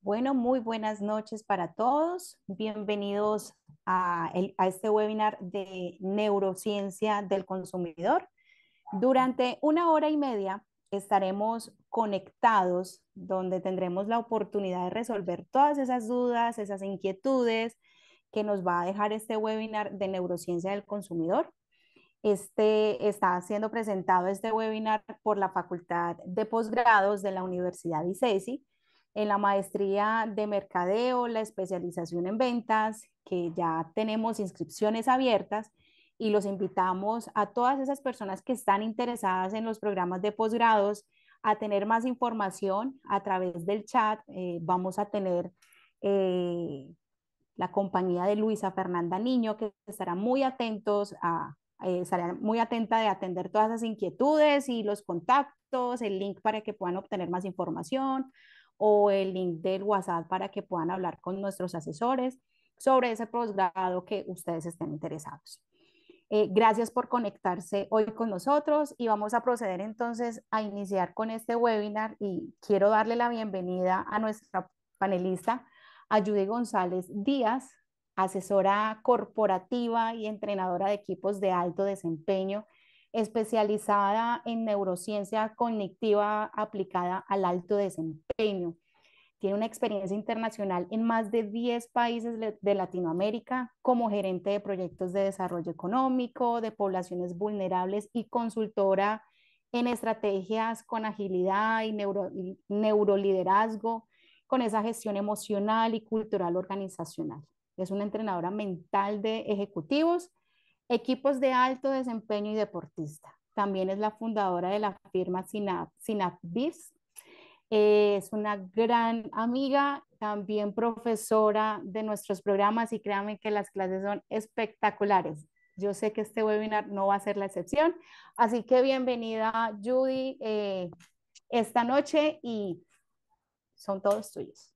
Bueno, muy buenas noches para todos. Bienvenidos a, este webinar de neurociencia del consumidor. Durante una hora y media estaremos conectados donde tendremos la oportunidad de resolver todas esas dudas, esas inquietudes que nos va a dejar este webinar de neurociencia del consumidor. Este está siendo presentado este webinar por la Facultad de Posgrados de la Universidad ICESI en la maestría de mercadeo, la especialización en ventas, que ya tenemos inscripciones abiertas y los invitamos a todas esas personas que están interesadas en los programas de posgrados a tener más información a través del chat. Eh, vamos a tener eh, la compañía de Luisa Fernanda Niño, que estará muy atentos a, eh, muy atenta de atender todas las inquietudes y los contactos, el link para que puedan obtener más información, o el link del WhatsApp para que puedan hablar con nuestros asesores sobre ese posgrado que ustedes estén interesados. Eh, gracias por conectarse hoy con nosotros y vamos a proceder entonces a iniciar con este webinar y quiero darle la bienvenida a nuestra panelista, a González Díaz, asesora corporativa y entrenadora de equipos de alto desempeño especializada en neurociencia cognitiva aplicada al alto desempeño. Tiene una experiencia internacional en más de 10 países de Latinoamérica como gerente de proyectos de desarrollo económico, de poblaciones vulnerables y consultora en estrategias con agilidad y, neuro, y neuroliderazgo, con esa gestión emocional y cultural organizacional. Es una entrenadora mental de ejecutivos Equipos de alto desempeño y deportista. También es la fundadora de la firma Sinap eh, es una gran amiga, también profesora de nuestros programas y créanme que las clases son espectaculares. Yo sé que este webinar no va a ser la excepción, así que bienvenida Judy eh, esta noche y son todos tuyos.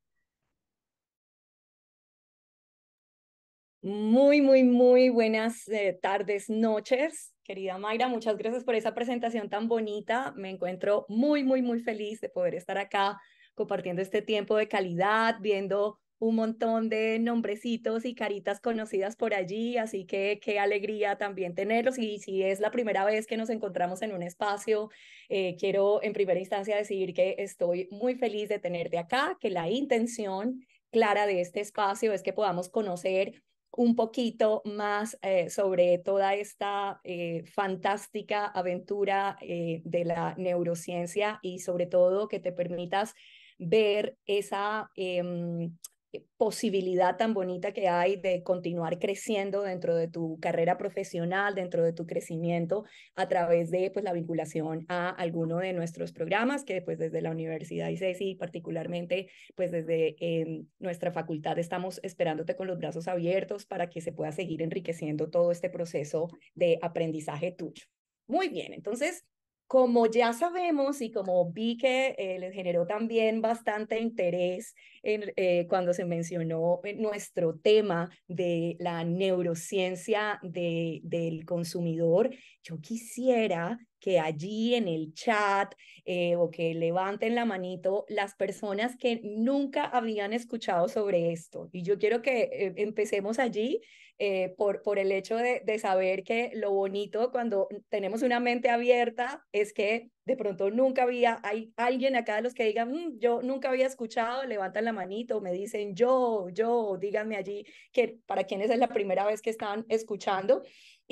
Muy, muy, muy buenas eh, tardes, noches. Querida Mayra, muchas gracias por esa presentación tan bonita. Me encuentro muy, muy, muy feliz de poder estar acá compartiendo este tiempo de calidad, viendo un montón de nombrecitos y caritas conocidas por allí, así que qué alegría también tenerlos. Y si es la primera vez que nos encontramos en un espacio, eh, quiero en primera instancia decir que estoy muy feliz de tenerte acá, que la intención clara de este espacio es que podamos conocer un poquito más eh, sobre toda esta eh, fantástica aventura eh, de la neurociencia y sobre todo que te permitas ver esa em, eh, posibilidad tan bonita que hay de continuar creciendo dentro de tu carrera profesional, dentro de tu crecimiento a través de pues, la vinculación a alguno de nuestros programas que pues, desde la Universidad ICESI, particularmente pues, desde em, nuestra facultad, estamos esperándote con los brazos abiertos para que se pueda seguir enriqueciendo todo este proceso de aprendizaje tuyo. Muy bien, entonces como ya sabemos y como vi que eh, les generó también bastante interés eh, cuando se mencionó eh, nuestro tema de la neurociencia del consumidor, yo quisiera que allí en el chat eh, o que levanten la manito las personas que nunca habían escuchado sobre esto. Y yo quiero que eh, empecemos allí eh, por, por el hecho de, saber que lo bonito cuando tenemos una mente abierta es que de pronto nunca había, hay alguien acá de los que digan, mm, yo nunca había escuchado, levantan la manito, me dicen yo, yo, díganme allí que para quienes es la primera vez que están escuchando.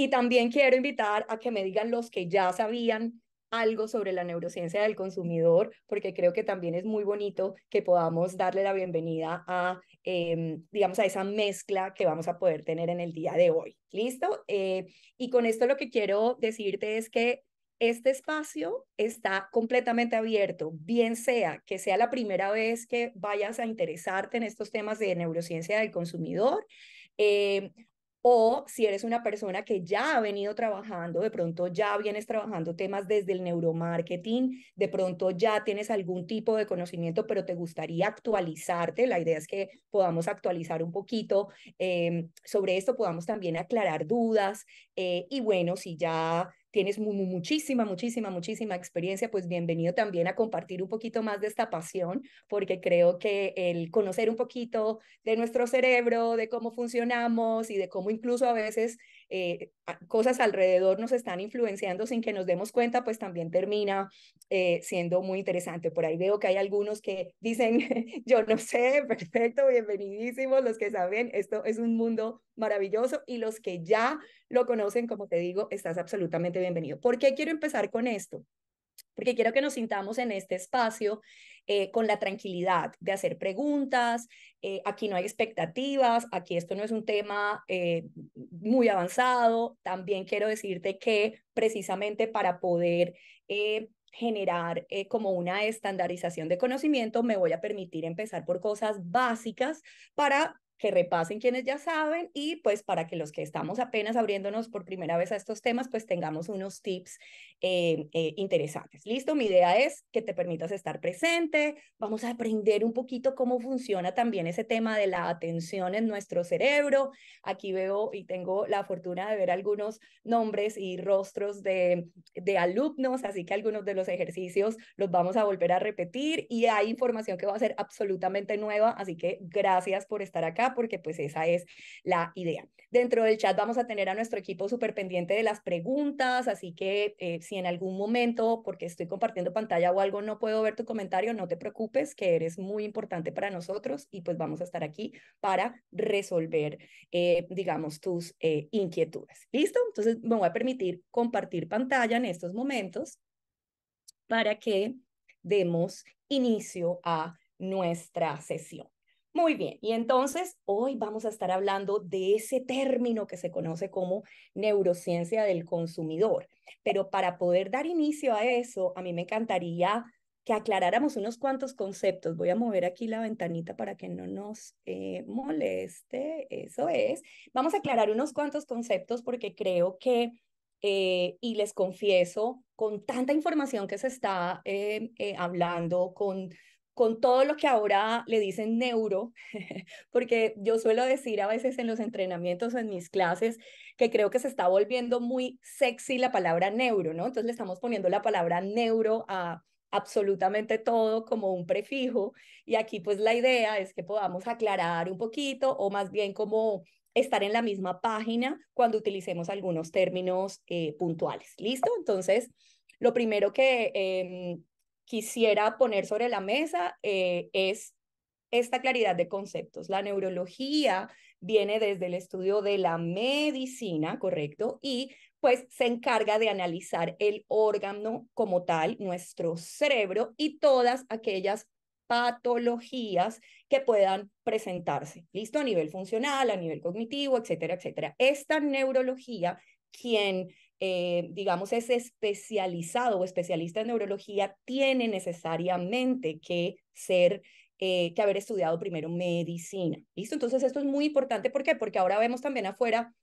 Y también quiero invitar a que me digan los que ya sabían algo sobre la neurociencia del consumidor, porque creo que también es muy bonito que podamos darle la bienvenida a, em, digamos, a esa mezcla que vamos a poder tener en el día de hoy. ¿Listo? Eh, y con esto lo que quiero decirte es que este espacio está completamente abierto, bien sea que sea la primera vez que vayas a interesarte en estos temas de neurociencia del consumidor, em, o si eres una persona que ya ha venido trabajando, de pronto ya vienes trabajando temas desde el neuromarketing, de pronto ya tienes algún tipo de conocimiento, pero te gustaría actualizarte. La idea es que podamos actualizar un poquito em, sobre esto, podamos también aclarar dudas. Eh, y bueno, si ya tienes muchísima, muchísima, muchísima experiencia, pues bienvenido también a compartir un poquito más de esta pasión, porque creo que el conocer un poquito de nuestro cerebro, de cómo funcionamos y de cómo incluso a veces eh, cosas alrededor nos están influenciando sin que nos demos cuenta, pues también termina eh, siendo muy interesante. Por ahí veo que hay algunos que dicen, yo no sé, perfecto, bienvenidísimos, los que saben, esto es un mundo maravilloso y los que ya lo conocen, como te digo, estás absolutamente bienvenido. ¿Por qué quiero empezar con esto? porque quiero que nos sintamos en este espacio eh, con la tranquilidad de hacer preguntas. Eh, aquí no hay expectativas, aquí esto no es un tema eh, muy avanzado. También quiero decirte que precisamente para poder generar como una estandarización de conocimiento, me voy a permitir empezar por cosas básicas para que repasen quienes ya saben y pues para que los que estamos apenas abriéndonos por primera vez a estos temas, pues tengamos unos tips eh, eh, interesantes. Listo, mi idea es que te permitas estar presente, vamos a aprender un poquito cómo funciona también ese tema de la atención en nuestro cerebro. Aquí veo y tengo la fortuna de ver algunos nombres y rostros de, de alumnos, así que algunos de los ejercicios los vamos a volver a repetir y hay información que va a ser absolutamente nueva, así que gracias por estar acá porque pues esa es la idea. Dentro del chat vamos a tener a nuestro equipo súper pendiente de las preguntas, así que eh, si en algún momento, porque estoy compartiendo pantalla o algo, no puedo ver tu comentario, no te preocupes, que eres muy importante para nosotros y pues vamos a estar aquí para resolver, eh, digamos, tus eh, inquietudes. ¿Listo? Entonces me voy a permitir compartir pantalla en estos momentos para que demos inicio a nuestra sesión. Muy bien, y entonces hoy vamos a estar hablando de ese término que se conoce como neurociencia del consumidor. Pero para poder dar inicio a eso, a mí me encantaría que aclaráramos unos cuantos conceptos. Voy a mover aquí la ventanita para que no nos eh, moleste, eso es. Vamos a aclarar unos cuantos conceptos porque creo que, eh, y les confieso, con tanta información que se está eh, hablando, con con todo lo que ahora le dicen neuro, porque yo suelo decir a veces en los entrenamientos o en mis clases que creo que se está volviendo muy sexy la palabra neuro, ¿no? Entonces le estamos poniendo la palabra neuro a absolutamente todo como un prefijo y aquí pues la idea es que podamos aclarar un poquito o más bien como estar en la misma página cuando utilicemos algunos términos eh, puntuales. ¿Listo? Entonces, lo primero que em, quisiera poner sobre la mesa eh, es esta claridad de conceptos. La neurología viene desde el estudio de la medicina, ¿correcto? Y pues se encarga de analizar el órgano como tal, nuestro cerebro y todas aquellas patologías que puedan presentarse, ¿listo? A nivel funcional, a nivel cognitivo, etcétera, etcétera. Esta neurología, quien eh, digamos, es especializado o especialista en neurología, tiene necesariamente que ser eh, que haber estudiado primero medicina. ¿Listo? Entonces, esto es muy importante. ¿Por qué? Porque ahora vemos también afuera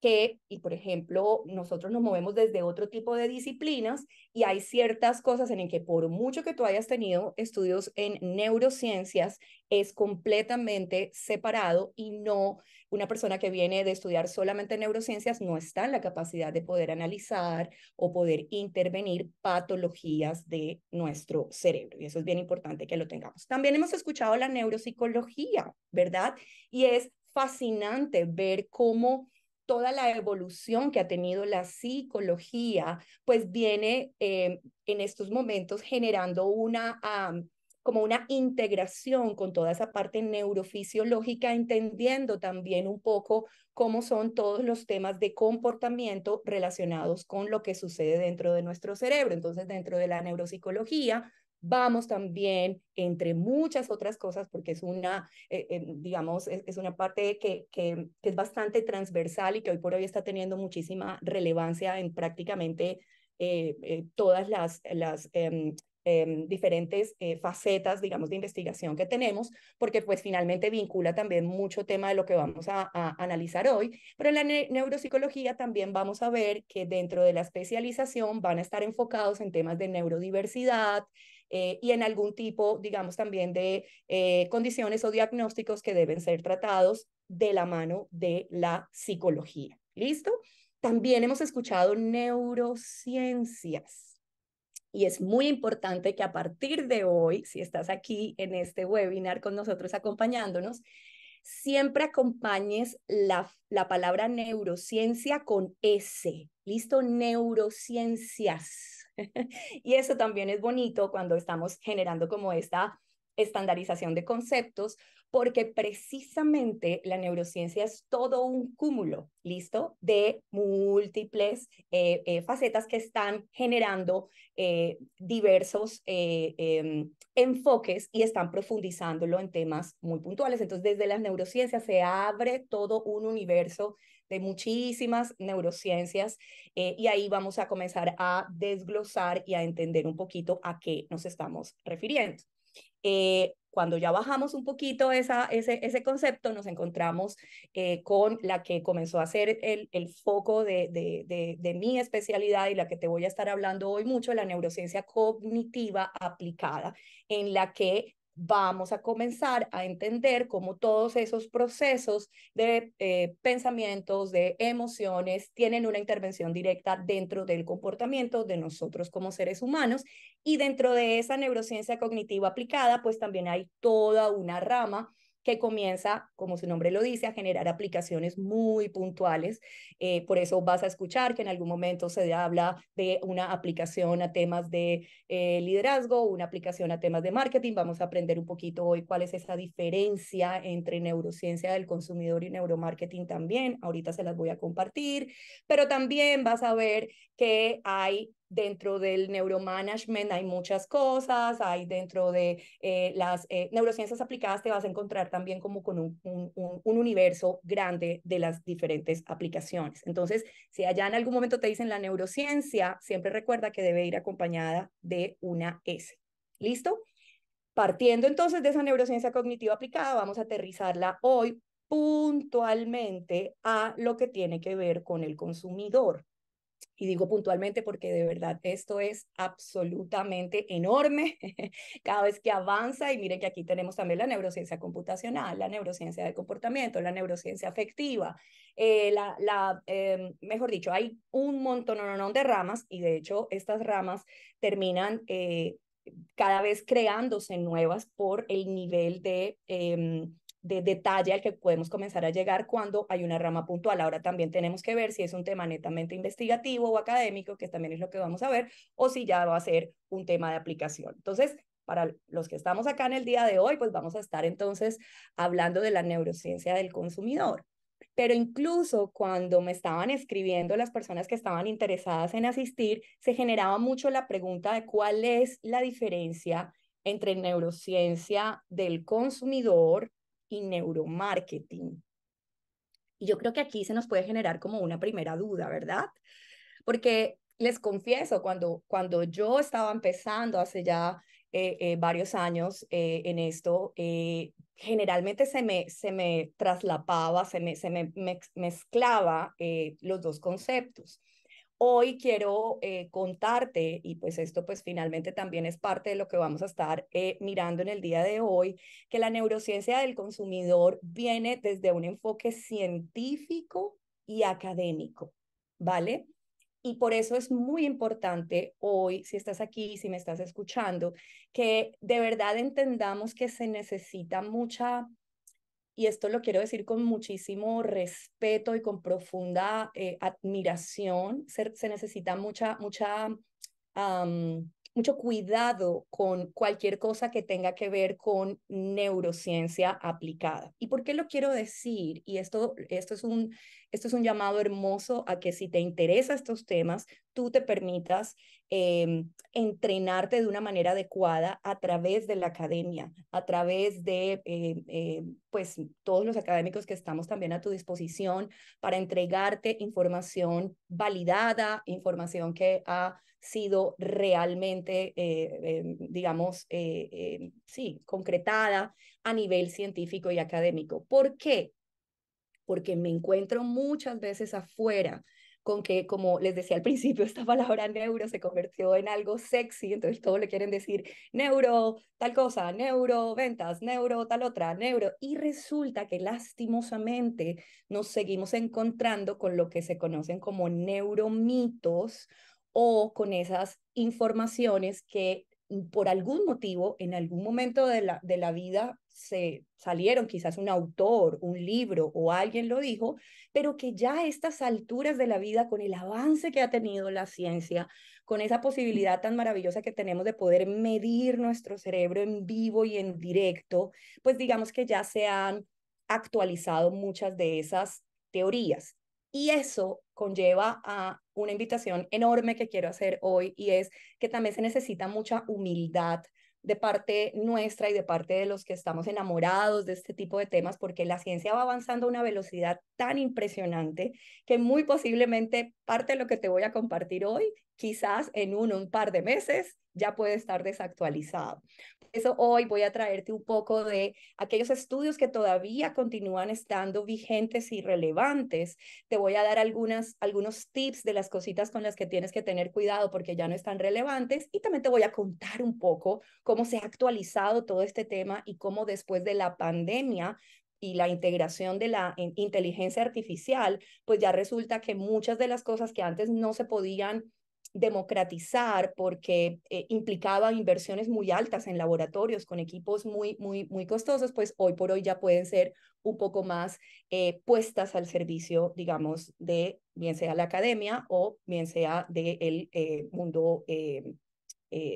que, y por ejemplo, nosotros nos movemos desde otro tipo de disciplinas y hay ciertas cosas en las que por mucho que tú hayas tenido estudios en neurociencias, es completamente separado y no una persona que viene de estudiar solamente neurociencias no está en la capacidad de poder analizar o poder intervenir patologías de nuestro cerebro. Y eso es bien importante que lo tengamos. También hemos escuchado la neuropsicología, ¿verdad? Y es fascinante ver cómo toda la evolución que ha tenido la psicología, pues viene eh, en estos momentos generando una... como una integración con toda esa parte neurofisiológica, entendiendo también un poco cómo son todos los temas de comportamiento relacionados con lo que sucede dentro de nuestro cerebro. Entonces, dentro de la neuropsicología, vamos también, entre muchas otras cosas, porque es una, eh, eh, digamos, es, una parte que, que, es bastante transversal y que hoy por hoy está teniendo muchísima relevancia en prácticamente eh, todas las, las em, em, diferentes facetas, digamos, de investigación que tenemos, porque pues finalmente vincula también mucho tema de lo que vamos a, analizar hoy, pero en la neuropsicología también vamos a ver que dentro de la especialización van a estar enfocados en temas de neurodiversidad, eh, y en algún tipo, digamos, también de eh, condiciones o diagnósticos que deben ser tratados de la mano de la psicología. ¿Listo? También hemos escuchado neurociencias. Y es muy importante que a partir de hoy, si estás aquí en este webinar con nosotros acompañándonos, siempre acompañes la, palabra neurociencia con S. Listo, neurociencias. y eso también es bonito cuando estamos generando como esta estandarización de conceptos, porque precisamente la neurociencia es todo un cúmulo, ¿listo? De múltiples eh, eh, facetas que están generando eh, diversos em, enfoques y están profundizándolo en temas muy puntuales. Entonces, desde las neurociencias se abre todo un universo de muchísimas neurociencias y ahí vamos a comenzar a desglosar y a entender un poquito a qué nos estamos refiriendo. Eh, cuando ya bajamos un poquito ese, ese concepto, nos encontramos eh, con la que comenzó a ser el, el foco de, de, de, mi especialidad y la que te voy a estar hablando hoy mucho, la neurociencia cognitiva aplicada, en la que vamos a comenzar a entender cómo todos esos procesos de eh, pensamientos, de emociones, tienen una intervención directa dentro del comportamiento de nosotros como seres humanos. Y dentro de esa neurociencia cognitiva aplicada, pues también hay toda una rama que comienza, como su nombre lo dice, a generar aplicaciones muy puntuales. Eh, por eso vas a escuchar que en algún momento se habla de una aplicación a temas de eh, liderazgo, una aplicación a temas de marketing. Vamos a aprender un poquito hoy cuál es esa diferencia entre neurociencia del consumidor y neuromarketing también. Ahorita se las voy a compartir, pero también vas a ver que hay dentro del neuromanagement hay muchas cosas, hay dentro de eh, las eh, neurociencias aplicadas te vas a encontrar también como con un, un, universo grande de las diferentes aplicaciones. Entonces, si allá en algún momento te dicen la neurociencia, siempre recuerda que debe ir acompañada de una S. ¿Listo? Partiendo entonces de esa neurociencia cognitiva aplicada, vamos a aterrizarla hoy puntualmente a lo que tiene que ver con el consumidor y digo puntualmente porque de verdad esto es absolutamente enorme cada vez que avanza y miren que aquí tenemos también la neurociencia computacional, la neurociencia de comportamiento, la neurociencia afectiva, eh, la, em, mejor dicho, hay un montón de ramas y de hecho estas ramas terminan eh, cada vez creándose nuevas por el nivel de em, de detalle al que podemos comenzar a llegar cuando hay una rama puntual. Ahora también tenemos que ver si es un tema netamente investigativo o académico, que también es lo que vamos a ver, o si ya va a ser un tema de aplicación. Entonces, para los que estamos acá en el día de hoy, pues vamos a estar entonces hablando de la neurociencia del consumidor. Pero incluso cuando me estaban escribiendo las personas que estaban interesadas en asistir, se generaba mucho la pregunta de cuál es la diferencia entre neurociencia del consumidor y neuromarketing. Y yo creo que aquí se nos puede generar como una primera duda, ¿verdad? Porque les confieso, cuando, cuando yo estaba empezando hace ya eh, eh, varios años eh, en esto, generalmente se me, se me traslapaba, se se me mezclaba los dos conceptos. Hoy quiero eh, contarte, y pues esto pues finalmente también es parte de lo que vamos a estar eh, mirando en el día de hoy, que la neurociencia del consumidor viene desde un enfoque científico y académico, ¿vale? Y por eso es muy importante hoy, si estás aquí, si me estás escuchando, que de verdad entendamos que se necesita mucha y esto lo quiero decir con muchísimo respeto y con profunda eh, admiración, se, necesita mucha, mucha, mucho cuidado con cualquier cosa que tenga que ver con neurociencia aplicada. ¿Y por qué lo quiero decir? Y esto, esto es un esto es un llamado hermoso a que si te interesa estos temas, tú te permitas em, entrenarte de una manera adecuada a través de la academia, a través de em, em, pues todos los académicos que estamos también a tu disposición para entregarte información validada, información que ha sido realmente, eh, digamos, eh, sí, concretada a nivel científico y académico. ¿Por qué? porque me encuentro muchas veces afuera con que, como les decía al principio, esta palabra neuro se convirtió en algo sexy, entonces todos le quieren decir neuro, tal cosa, neuro, ventas, neuro, tal otra, neuro, y resulta que lastimosamente nos seguimos encontrando con lo que se conocen como neuromitos o con esas informaciones que mm, por algún motivo, en algún momento de la, de la vida se salieron, quizás un autor, un libro o alguien lo dijo, pero que ya a estas alturas de la vida, con el avance que ha tenido la ciencia, con esa posibilidad tan maravillosa que tenemos de poder medir nuestro cerebro en vivo y en directo, pues digamos que ya se han actualizado muchas de esas teorías. Y eso conlleva a una invitación enorme que quiero hacer hoy y es que también se necesita mucha humildad de parte nuestra y de parte de los que estamos enamorados de este tipo de temas, porque la ciencia va avanzando a una velocidad tan impresionante que muy posiblemente parte de lo que te voy a compartir hoy, quizás en uno un par de meses, ya puede estar desactualizado eso hoy voy a traerte un poco de aquellos estudios que todavía continúan estando vigentes y relevantes. Te voy a dar algunas, algunos tips de las cositas con las que tienes que tener cuidado porque ya no están relevantes y también te voy a contar un poco cómo se ha actualizado todo este tema y cómo después de la pandemia y la integración de la inteligencia artificial, pues ya resulta que muchas de las cosas que antes no se podían democratizar porque eh, implicaba inversiones muy altas en laboratorios con equipos muy, muy, muy costosos, pues hoy por hoy ya pueden ser un poco más eh, puestas al servicio, digamos, de bien sea la academia o bien sea del eh, mundo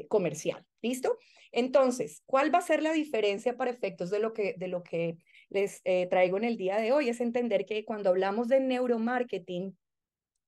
comercial. ¿Listo? Entonces, ¿cuál va a ser la diferencia para efectos de lo que, de lo que les traigo en el día de hoy? Es entender que cuando hablamos de neuromarketing,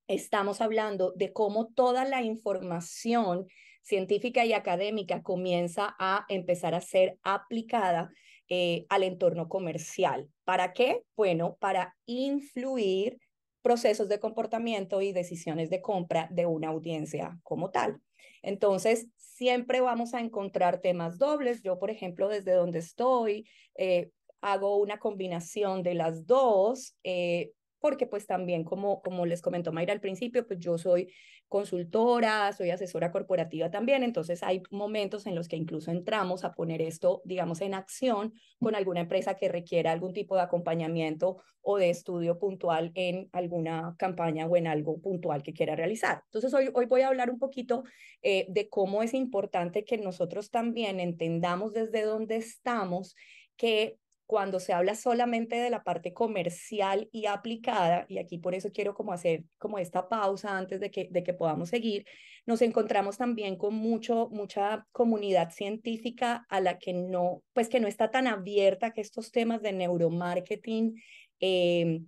estamos hablando de cómo toda la información científica y académica comienza a empezar a ser aplicada eh, al entorno comercial. ¿Para qué? Bueno, para influir procesos de comportamiento y decisiones de compra de una audiencia como tal. Entonces, siempre vamos a encontrar temas dobles. Yo, por ejemplo, desde donde estoy, eh, hago una combinación de las dos eh, porque pues también como, como les comentó Mayra al principio, pues yo soy consultora, soy asesora corporativa también, entonces hay momentos en los que incluso entramos a poner esto, digamos, en acción con alguna empresa que requiera algún tipo de acompañamiento o de estudio puntual en alguna campaña o en algo puntual que quiera realizar. Entonces hoy, hoy voy a hablar un poquito eh, de cómo es importante que nosotros también entendamos desde dónde estamos que cuando se habla solamente de la parte comercial y aplicada, y aquí por eso quiero como hacer como esta pausa antes de que, de que podamos seguir, nos encontramos también con mucho, mucha comunidad científica a la que no, pues que no está tan abierta que estos temas de neuromarketing eh,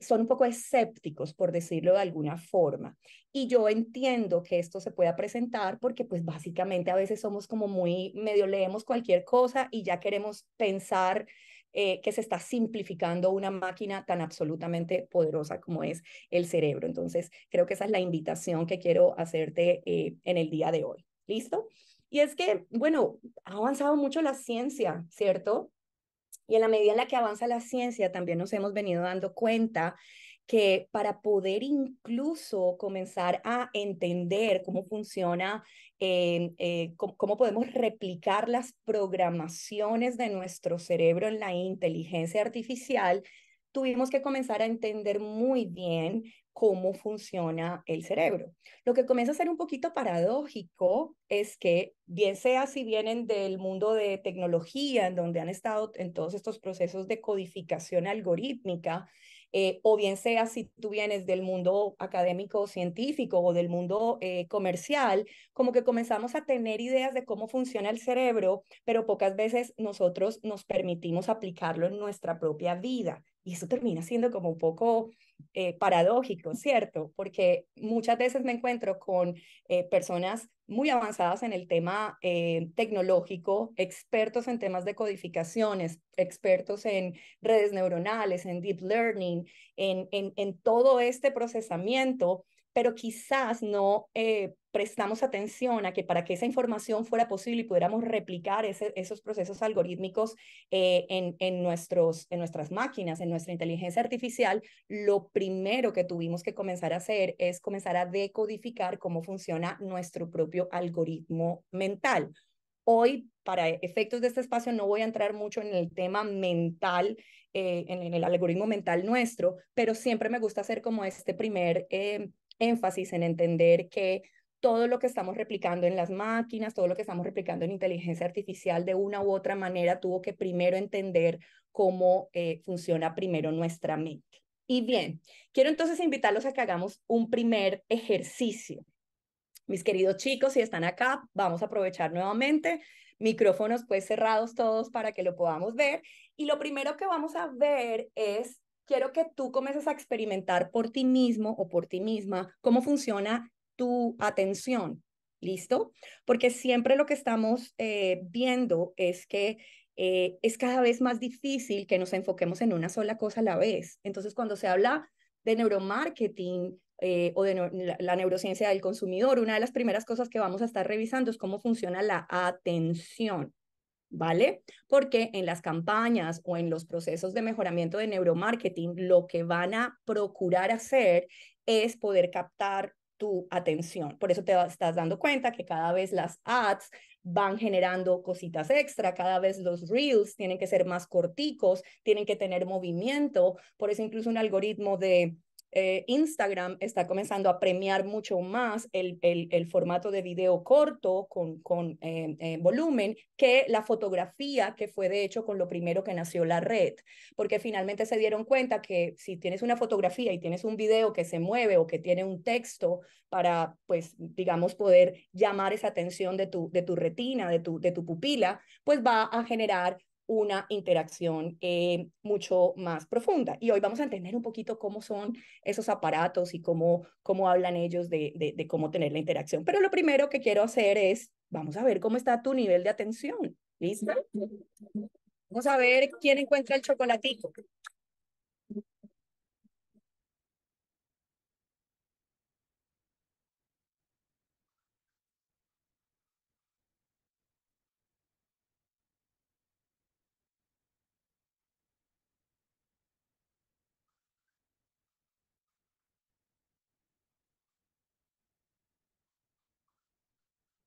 son un poco escépticos, por decirlo de alguna forma. Y yo entiendo que esto se pueda presentar porque pues básicamente a veces somos como muy, medio leemos cualquier cosa y ya queremos pensar eh, que se está simplificando una máquina tan absolutamente poderosa como es el cerebro. Entonces, creo que esa es la invitación que quiero hacerte eh, en el día de hoy. ¿Listo? Y es que, bueno, ha avanzado mucho la ciencia, ¿cierto? Y en la medida en la que avanza la ciencia, también nos hemos venido dando cuenta que para poder incluso comenzar a entender cómo funciona, eh, eh, cómo, cómo, podemos replicar las programaciones de nuestro cerebro en la inteligencia artificial, tuvimos que comenzar a entender muy bien cómo funciona el cerebro. Lo que comienza a ser un poquito paradójico es que, bien sea si vienen del mundo de tecnología, en donde han estado en todos estos procesos de codificación algorítmica, eh, o bien sea si tú vienes del mundo académico científico o del mundo eh, comercial, como que comenzamos a tener ideas de cómo funciona el cerebro, pero pocas veces nosotros nos permitimos aplicarlo en nuestra propia vida. Y eso termina siendo como un poco eh, paradójico, ¿cierto? Porque muchas veces me encuentro con eh, personas muy avanzadas en el tema eh, tecnológico, expertos en temas de codificaciones, expertos en redes neuronales, en deep learning, en todo este procesamiento pero quizás no eh, prestamos atención a que para que esa información fuera posible y pudiéramos replicar esos procesos algorítmicos eh, en, nuestros, en nuestras máquinas, en nuestra inteligencia artificial, lo primero que tuvimos que comenzar a hacer es comenzar a decodificar cómo funciona nuestro propio algoritmo mental. Hoy, para efectos de este espacio, no voy a entrar mucho en el tema mental, eh, en, el algoritmo mental nuestro, pero siempre me gusta hacer como este primer em, énfasis en entender que todo lo que estamos replicando en las máquinas, todo lo que estamos replicando en inteligencia artificial, de una u otra manera tuvo que primero entender cómo eh, funciona primero nuestra mente. Y bien, quiero entonces invitarlos a que hagamos un primer ejercicio. Mis queridos chicos, si están acá, vamos a aprovechar nuevamente micrófonos pues cerrados todos para que lo podamos ver. Y lo primero que vamos a ver es quiero que tú comiences a experimentar por ti mismo o por ti misma cómo funciona tu atención. ¿Listo? Porque siempre lo que estamos eh, viendo es que eh, es cada vez más difícil que nos enfoquemos en una sola cosa a la vez. Entonces, cuando se habla de neuromarketing eh, o de la neurociencia del consumidor, una de las primeras cosas que vamos a estar revisando es cómo funciona la atención. ¿vale? Porque en las campañas o en los procesos de mejoramiento de neuromarketing, lo que van a procurar hacer es poder captar tu atención. Por eso te estás dando cuenta que cada vez las ads van generando cositas extra, cada vez los reels tienen que ser más corticos, tienen que tener movimiento, por eso incluso un algoritmo de eh, Instagram está comenzando a premiar mucho más el, formato de video corto con, con eh, eh, volumen que la fotografía, que fue de hecho con lo primero que nació la red, porque finalmente se dieron cuenta que si tienes una fotografía y tienes un video que se mueve o que tiene un texto para, pues, digamos, poder llamar esa atención de tu, de tu retina, de tu, de tu pupila, pues va a generar una interacción eh, mucho más profunda. Y hoy vamos a entender un poquito cómo son esos aparatos y cómo, cómo hablan ellos de, cómo tener la interacción. Pero lo primero que quiero hacer es, vamos a ver cómo está tu nivel de atención. ¿Listo? Vamos a ver quién encuentra el chocolatito.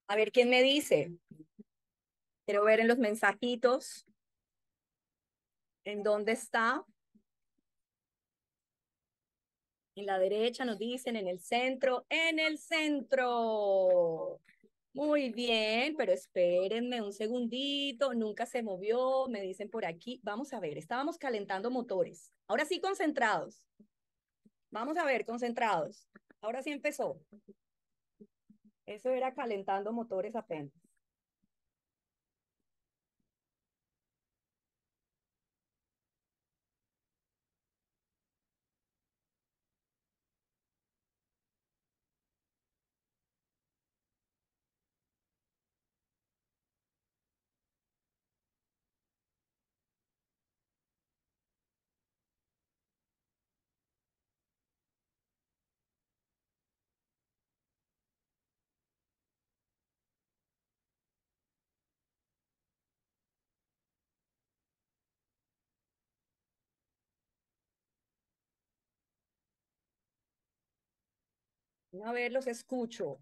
A ver quién me dice. Quiero ver en los mensajitos. ¿En dónde está? En la derecha nos dicen, en el centro, en el centro. Muy bien, pero espérenme un segundito, nunca se movió, me dicen por aquí. Vamos a ver, estábamos calentando motores. Ahora sí, concentrados. Vamos a ver, concentrados. Ahora sí empezó. Eso era calentando motores apenas. A ver, los escucho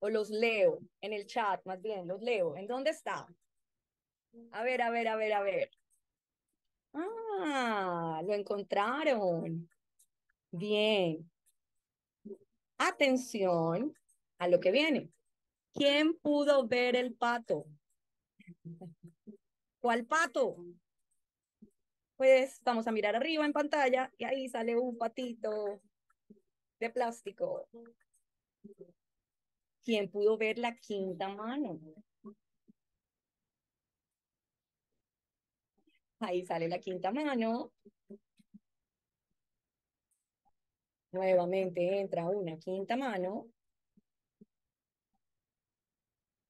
o los leo en el chat, más bien, los leo. ¿En dónde está? A ver, a ver, a ver, a ver. Ah, lo encontraron. Bien. Atención a lo que viene. ¿Quién pudo ver el pato? ¿Cuál pato? Pues vamos a mirar arriba en pantalla y ahí sale un patito de plástico. ¿Quién pudo ver la quinta mano? Ahí sale la quinta mano. Nuevamente entra una quinta mano.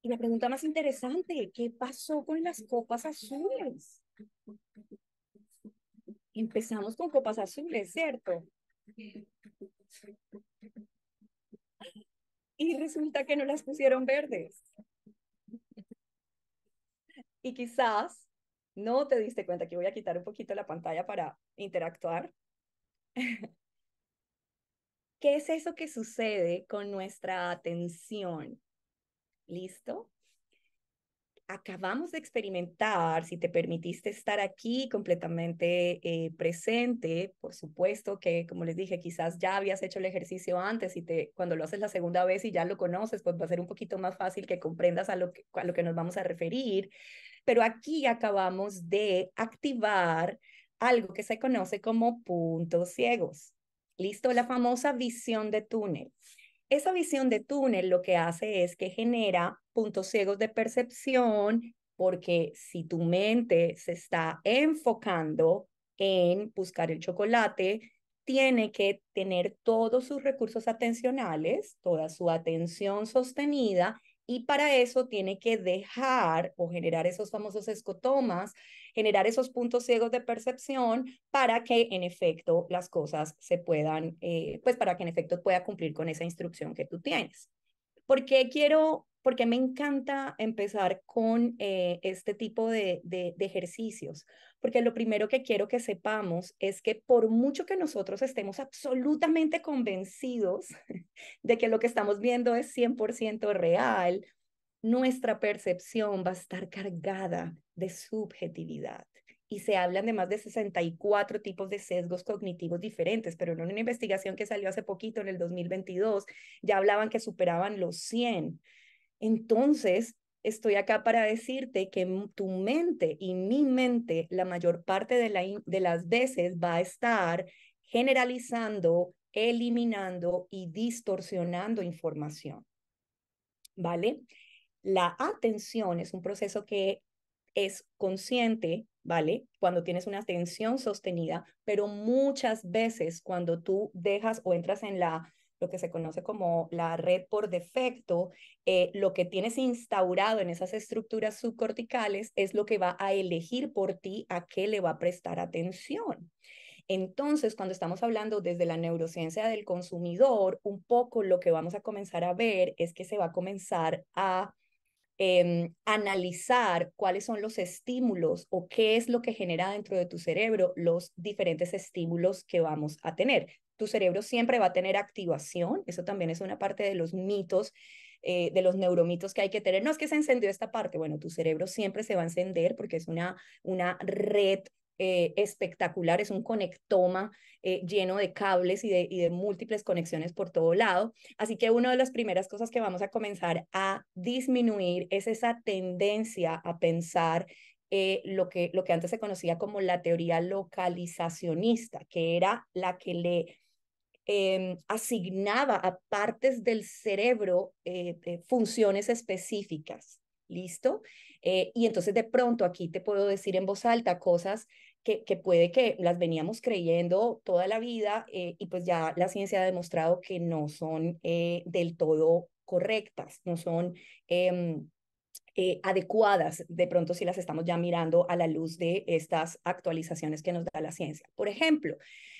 Y la pregunta más interesante, ¿qué pasó con las copas azules? Empezamos con copas azules, ¿cierto? Y resulta que no las pusieron verdes. Y quizás no te diste cuenta que voy a quitar un poquito la pantalla para interactuar. ¿Qué es eso que sucede con nuestra atención? ¿Listo? acabamos de experimentar, si te permitiste estar aquí completamente eh, presente, por supuesto que, como les dije, quizás ya habías hecho el ejercicio antes y te, cuando lo haces la segunda vez y ya lo conoces, pues va a ser un poquito más fácil que comprendas a lo que nos vamos a referir. Pero aquí acabamos de activar algo que se conoce como puntos ciegos. Listo, la famosa visión de túnel. Esa visión de túnel lo que hace es que genera puntos ciegos de percepción, porque si tu mente se está enfocando en buscar el chocolate, tiene que tener todos sus recursos atencionales, toda su atención sostenida y para eso tiene que dejar o generar esos famosos escotomas, generar esos puntos ciegos de percepción para que en efecto las cosas se puedan, eh, pues para que en efecto pueda cumplir con esa instrucción que tú tienes. ¿Por qué quiero porque me encanta empezar con eh, este tipo de, de ejercicios, porque lo primero que quiero que sepamos es que por mucho que nosotros estemos absolutamente convencidos de que lo que estamos viendo es 100% real, nuestra percepción va a estar cargada de subjetividad y se hablan de más de 64 tipos de sesgos cognitivos diferentes, pero en una investigación que salió hace poquito, en el 2022, ya hablaban que superaban los 100. Entonces, estoy acá para decirte que tu mente y mi mente la mayor parte de, la de las veces va a estar generalizando, eliminando y distorsionando información. ¿Vale? La atención es un proceso que es consciente, ¿vale? Cuando tienes una atención sostenida, pero muchas veces cuando tú dejas o entras en la lo que se conoce como la red por defecto, eh, lo que tienes instaurado en esas estructuras subcorticales es lo que va a elegir por ti a qué le va a prestar atención. Entonces, cuando estamos hablando desde la neurociencia del consumidor, un poco lo que vamos a comenzar a ver es que se va a comenzar a em, analizar cuáles son los estímulos o qué es lo que genera dentro de tu cerebro los diferentes estímulos que vamos a tener tu cerebro siempre va a tener activación. Eso también es una parte de los mitos, eh, de los neuromitos que hay que tener. No es que se encendió esta parte, bueno, tu cerebro siempre se va a encender porque es una, una red. Eh, espectacular, es un conectoma eh, lleno de cables y de, múltiples conexiones por todo lado. Así que una de las primeras cosas que vamos a comenzar a disminuir es esa tendencia a pensar lo, que, lo que antes se conocía como la teoría localizacionista, que era la que le Em, asignaba a partes del cerebro eh, eh, funciones específicas. ¿Listo? Eh, y entonces de pronto aquí te puedo decir en voz alta cosas que, que puede que las veníamos creyendo toda la vida y pues ya la ciencia ha demostrado que no son del todo correctas, no son... Em, adecuadas de pronto si las estamos ya mirando a la luz de estas actualizaciones que nos da la ciencia. Por ejemplo,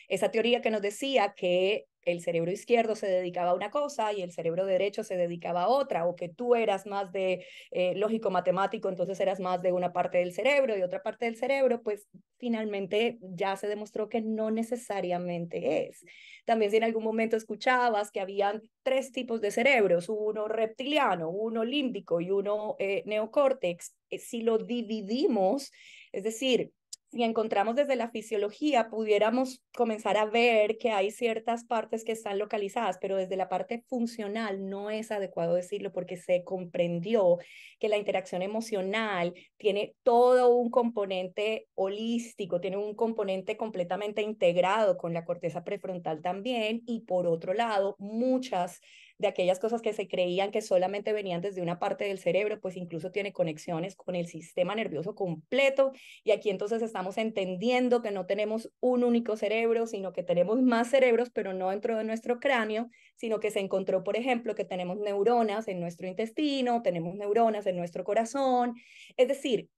esa teoría que nos decía que el cerebro izquierdo se dedicaba a una cosa y el cerebro derecho se dedicaba a otra, o que tú eras más de eh, lógico matemático, entonces eras más de una parte del cerebro y otra parte del cerebro, pues finalmente ya se demostró que no necesariamente es. También si en algún momento escuchabas que habían tres tipos de cerebros, uno reptiliano, uno límbico y uno eh, neocórtex, eh, si lo dividimos, es decir, si encontramos desde la fisiología, pudiéramos comenzar a ver que hay ciertas partes que están localizadas, pero desde la parte funcional no es adecuado decirlo porque se comprendió que la interacción emocional tiene todo un componente holístico, tiene un componente completamente integrado con la corteza prefrontal también y por otro lado, muchas de aquellas cosas que se creían que solamente venían desde una parte del cerebro, pues incluso tiene conexiones con el sistema nervioso completo y aquí entonces estamos entendiendo que no tenemos un único cerebro, sino que tenemos más cerebros, pero no dentro de nuestro cráneo, sino que se encontró, por ejemplo, que tenemos neuronas en nuestro intestino, tenemos neuronas en nuestro corazón, es decir,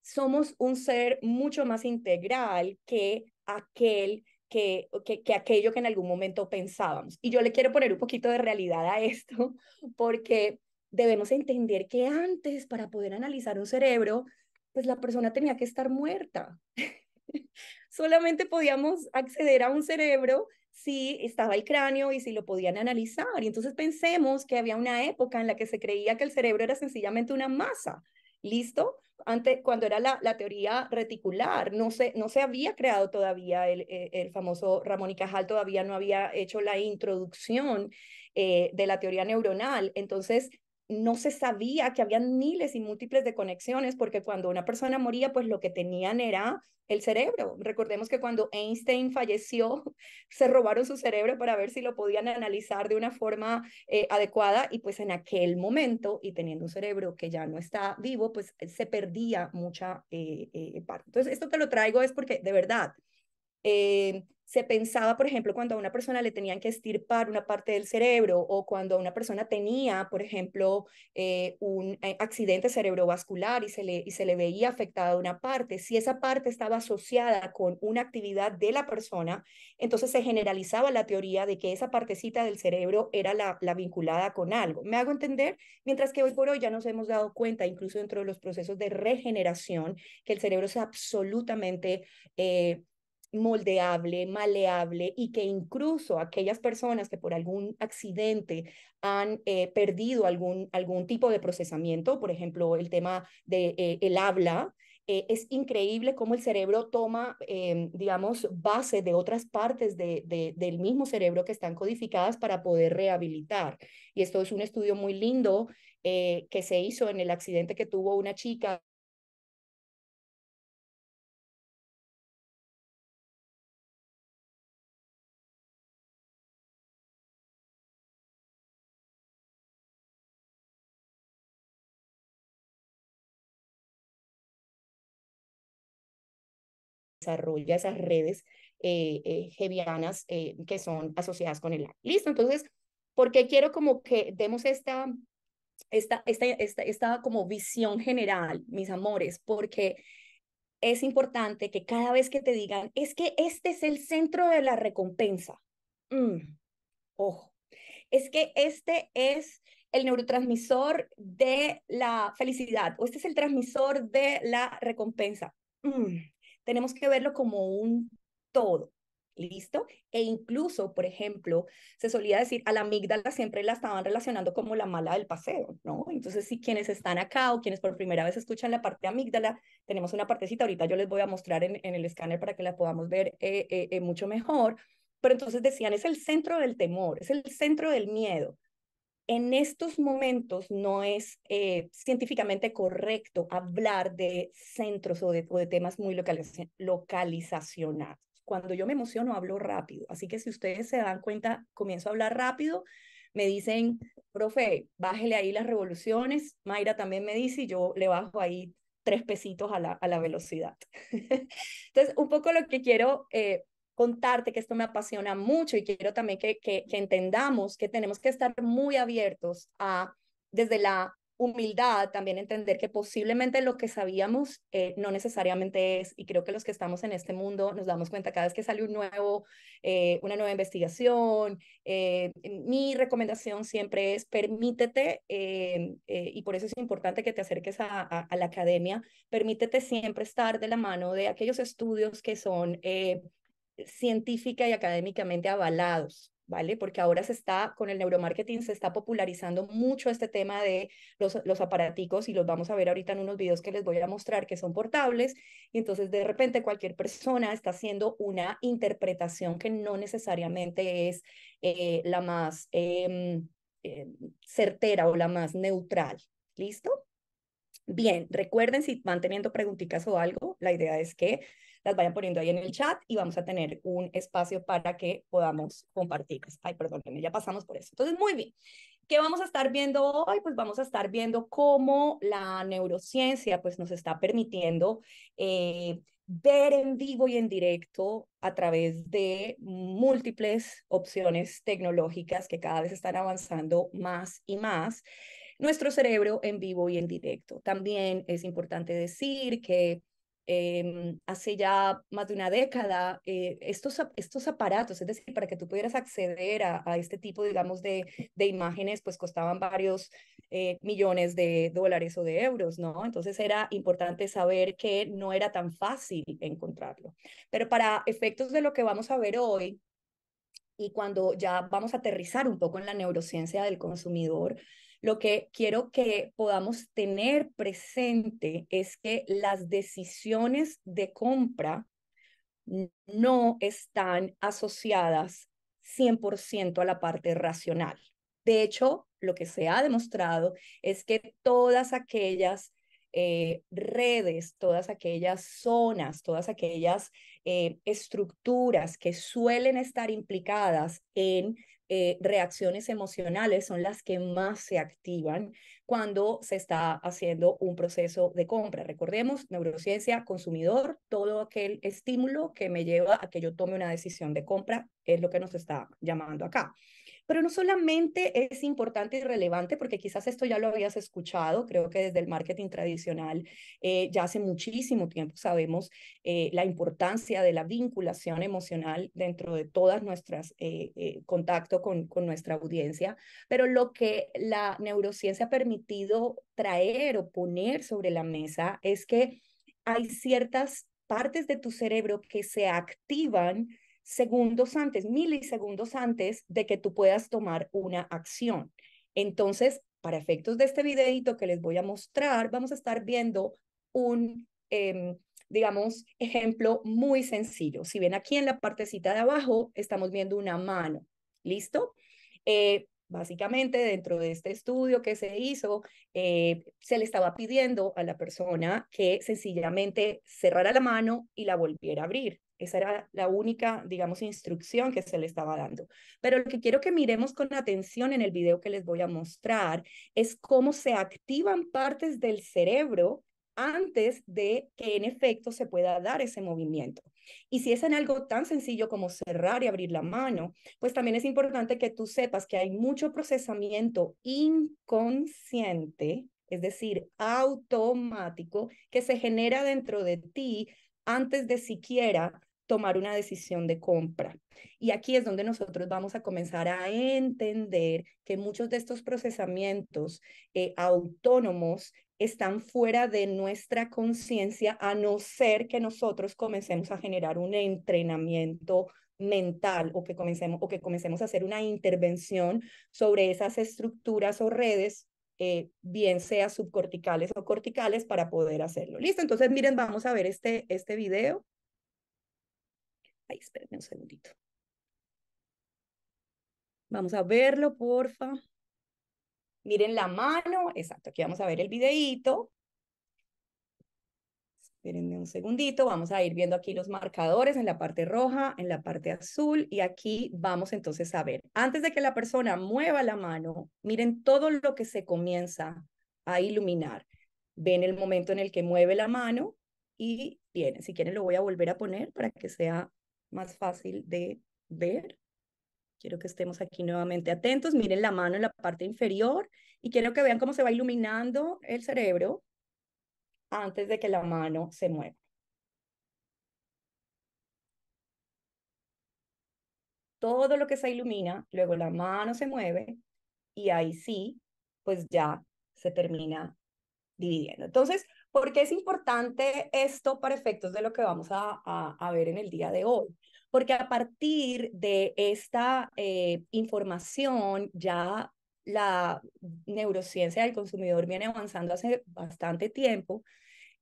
somos un ser mucho más integral que aquel que, aquello que en algún momento pensábamos. Y yo le quiero poner un poquito de realidad a esto, porque debemos entender que antes, para poder analizar un cerebro, pues la persona tenía que estar muerta. Solamente podíamos acceder a un cerebro si estaba el cráneo y si lo podían analizar. Y entonces pensemos que había una época en la que se creía que el cerebro era sencillamente una masa, ¿listo? antes, cuando era la, la teoría reticular, no se, no se había creado todavía el, eh, el famoso Ramón y Cajal, todavía no había hecho la introducción eh, de la teoría neuronal. Entonces, no se sabía que había miles y múltiples de conexiones, porque cuando una persona moría, pues lo que tenían era el cerebro. Recordemos que cuando Einstein falleció, se robaron su cerebro para ver si lo podían analizar de una forma eh, adecuada y pues en aquel momento, y teniendo un cerebro que ya no está vivo, pues eh, se perdía mucha eh, parte. Entonces, esto te lo traigo es porque de verdad, se pensaba, por ejemplo, cuando a una persona le tenían que estirpar una parte del cerebro o cuando una persona tenía, por ejemplo, eh, un eh, accidente cerebrovascular y se, le, y se le veía afectada una parte, si esa parte estaba asociada con una actividad de la persona, entonces se generalizaba la teoría de que esa partecita del cerebro era la, vinculada con algo. ¿Me hago entender? Mientras que hoy por hoy ya nos hemos dado cuenta, incluso dentro de los procesos de regeneración, que el cerebro es absolutamente... Eh, moldeable, maleable y que incluso aquellas personas que por algún accidente han eh, perdido algún, algún tipo de procesamiento, por ejemplo, el tema del de, eh, el habla, eh, es increíble cómo el cerebro toma, em, digamos, base de otras partes del mismo cerebro que están codificadas para poder rehabilitar. Y esto es un estudio muy lindo que se hizo en el accidente que tuvo una chica desarrolla esas redes eh, eh, eh, que son asociadas con el Listo, entonces, porque quiero como que demos esta esta, esta, esta, esta, como visión general, mis amores, porque es importante que cada vez que te digan, es que este es el centro de la recompensa. Mm, ojo, es que este es el neurotransmisor de la felicidad o este es el transmisor de la recompensa. Mm tenemos que verlo como un todo. ¿Listo? E incluso, por ejemplo, se solía decir a la amígdala siempre la estaban relacionando como la mala del paseo, ¿no? Entonces, si quienes están acá o quienes por primera vez escuchan la parte amígdala, tenemos una partecita, ahorita yo les voy a mostrar en, el escáner para que la podamos ver eh, eh, eh, mucho mejor, pero entonces decían, es el centro del temor, es el centro del miedo, en estos momentos no es eh, científicamente correcto hablar de centros o de, temas muy localiz Cuando yo me emociono hablo rápido, así que si ustedes se dan cuenta, comienzo a hablar rápido, me dicen, profe, bájele ahí las revoluciones, Mayra también me dice y yo le bajo ahí tres pesitos a la, velocidad. Entonces, un poco lo que quiero eh, contarte que esto me apasiona mucho y quiero también que, entendamos que tenemos que estar muy abiertos a, desde la humildad, también entender que posiblemente lo que sabíamos eh, no necesariamente es, y creo que los que estamos en este mundo nos damos cuenta cada vez que sale un nuevo, eh, una nueva investigación. Eh, mi recomendación siempre es permítete, y por eso es importante que te acerques a, a, la academia, permítete siempre estar de la mano de aquellos estudios que son científica y académicamente avalados, ¿vale? Porque ahora se está, con el neuromarketing, se está popularizando mucho este tema de los, los aparaticos y los vamos a ver ahorita en unos videos que les voy a mostrar que son portables. Y entonces de repente cualquier persona está haciendo una interpretación que no necesariamente es eh, la más em, eh, certera o la más neutral. ¿Listo? Bien, recuerden si van teniendo preguntitas o algo, la idea es que las vayan poniendo ahí en el chat y vamos a tener un espacio para que podamos compartirlas. Ay, perdón, ya pasamos por eso. Entonces, muy bien. ¿Qué vamos a estar viendo hoy? Pues vamos a estar viendo cómo la neurociencia pues, nos está permitiendo eh, ver en vivo y en directo a través de múltiples opciones tecnológicas que cada vez están avanzando más y más, nuestro cerebro en vivo y en directo. También es importante decir que Em, hace ya más de una década, eh, estos, estos aparatos, es decir, para que tú pudieras acceder a, este tipo, digamos, de, de, imágenes, pues costaban varios eh, millones de dólares o de euros, ¿no? Entonces era importante saber que no era tan fácil encontrarlo. Pero para efectos de lo que vamos a ver hoy, y cuando ya vamos a aterrizar un poco en la neurociencia del consumidor, lo que quiero que podamos tener presente es que las decisiones de compra no están asociadas 100% a la parte racional. De hecho, lo que se ha demostrado es que todas aquellas eh, redes, todas aquellas zonas, todas aquellas eh, estructuras que suelen estar implicadas en eh, reacciones emocionales son las que más se activan cuando se está haciendo un proceso de compra. Recordemos, neurociencia, consumidor, todo aquel estímulo que me lleva a que yo tome una decisión de compra es lo que nos está llamando acá. Pero no solamente es importante y relevante, porque quizás esto ya lo habías escuchado, creo que desde el marketing tradicional eh, ya hace muchísimo tiempo sabemos eh, la importancia de la vinculación emocional dentro de todas nuestras eh, eh contacto con nuestra audiencia, pero lo que la neurociencia ha permitido traer o poner sobre la mesa es que hay ciertas partes de tu cerebro que se activan segundos antes, milisegundos antes de que tú puedas tomar una acción. Entonces, para efectos de este videito que les voy a mostrar, vamos a estar viendo un, em, digamos, ejemplo muy sencillo. Si ven aquí en la partecita de abajo, estamos viendo una mano. ¿Listo? Eh, básicamente dentro de este estudio que se hizo, eh, se le estaba pidiendo a la persona que sencillamente cerrara la mano y la volviera a abrir. Esa era la única, digamos, instrucción que se le estaba dando. Pero lo que quiero que miremos con atención en el video que les voy a mostrar es cómo se activan partes del cerebro antes de que en efecto se pueda dar ese movimiento. Y si es en algo tan sencillo como cerrar y abrir la mano, pues también es importante que tú sepas que hay mucho procesamiento inconsciente, es decir, automático, que se genera dentro de ti antes de siquiera tomar una decisión de compra. Y aquí es donde nosotros vamos a comenzar a entender que muchos de estos procesamientos eh, autónomos están fuera de nuestra conciencia a no ser que nosotros comencemos a generar un entrenamiento mental o que comencemos o que comencemos a hacer una intervención sobre esas estructuras o redes eh, bien sea subcorticales o corticales para poder hacerlo listo entonces miren vamos a ver este este video un segundito. Vamos a verlo, porfa. Miren la mano. Exacto, aquí vamos a ver el videíto. Espérenme un segundito. Vamos a ir viendo aquí los marcadores en la parte roja, en la parte azul. Y aquí vamos entonces a ver. Antes de que la persona mueva la mano, miren todo lo que se comienza a iluminar. Ven el momento en el que mueve la mano y viene. Si quieren lo voy a volver a poner para que sea más fácil de ver. Quiero que estemos aquí nuevamente atentos. Miren la mano en la parte inferior y quiero que vean cómo se va iluminando el cerebro antes de que la mano se mueva. Todo lo que se ilumina, luego la mano se mueve y ahí sí, pues ya se termina dividiendo. Entonces, ¿Por qué es importante esto para efectos de lo que vamos a, ver en el día de hoy? Porque a partir de esta eh, información ya la neurociencia del consumidor viene avanzando hace bastante tiempo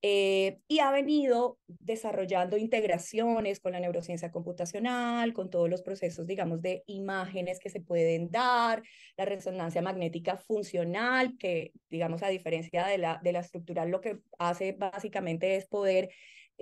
eh, y ha venido desarrollando integraciones con la neurociencia computacional, con todos los procesos, digamos, de imágenes que se pueden dar, la resonancia magnética funcional, que, digamos, a diferencia de la, de la estructural, lo que hace básicamente es poder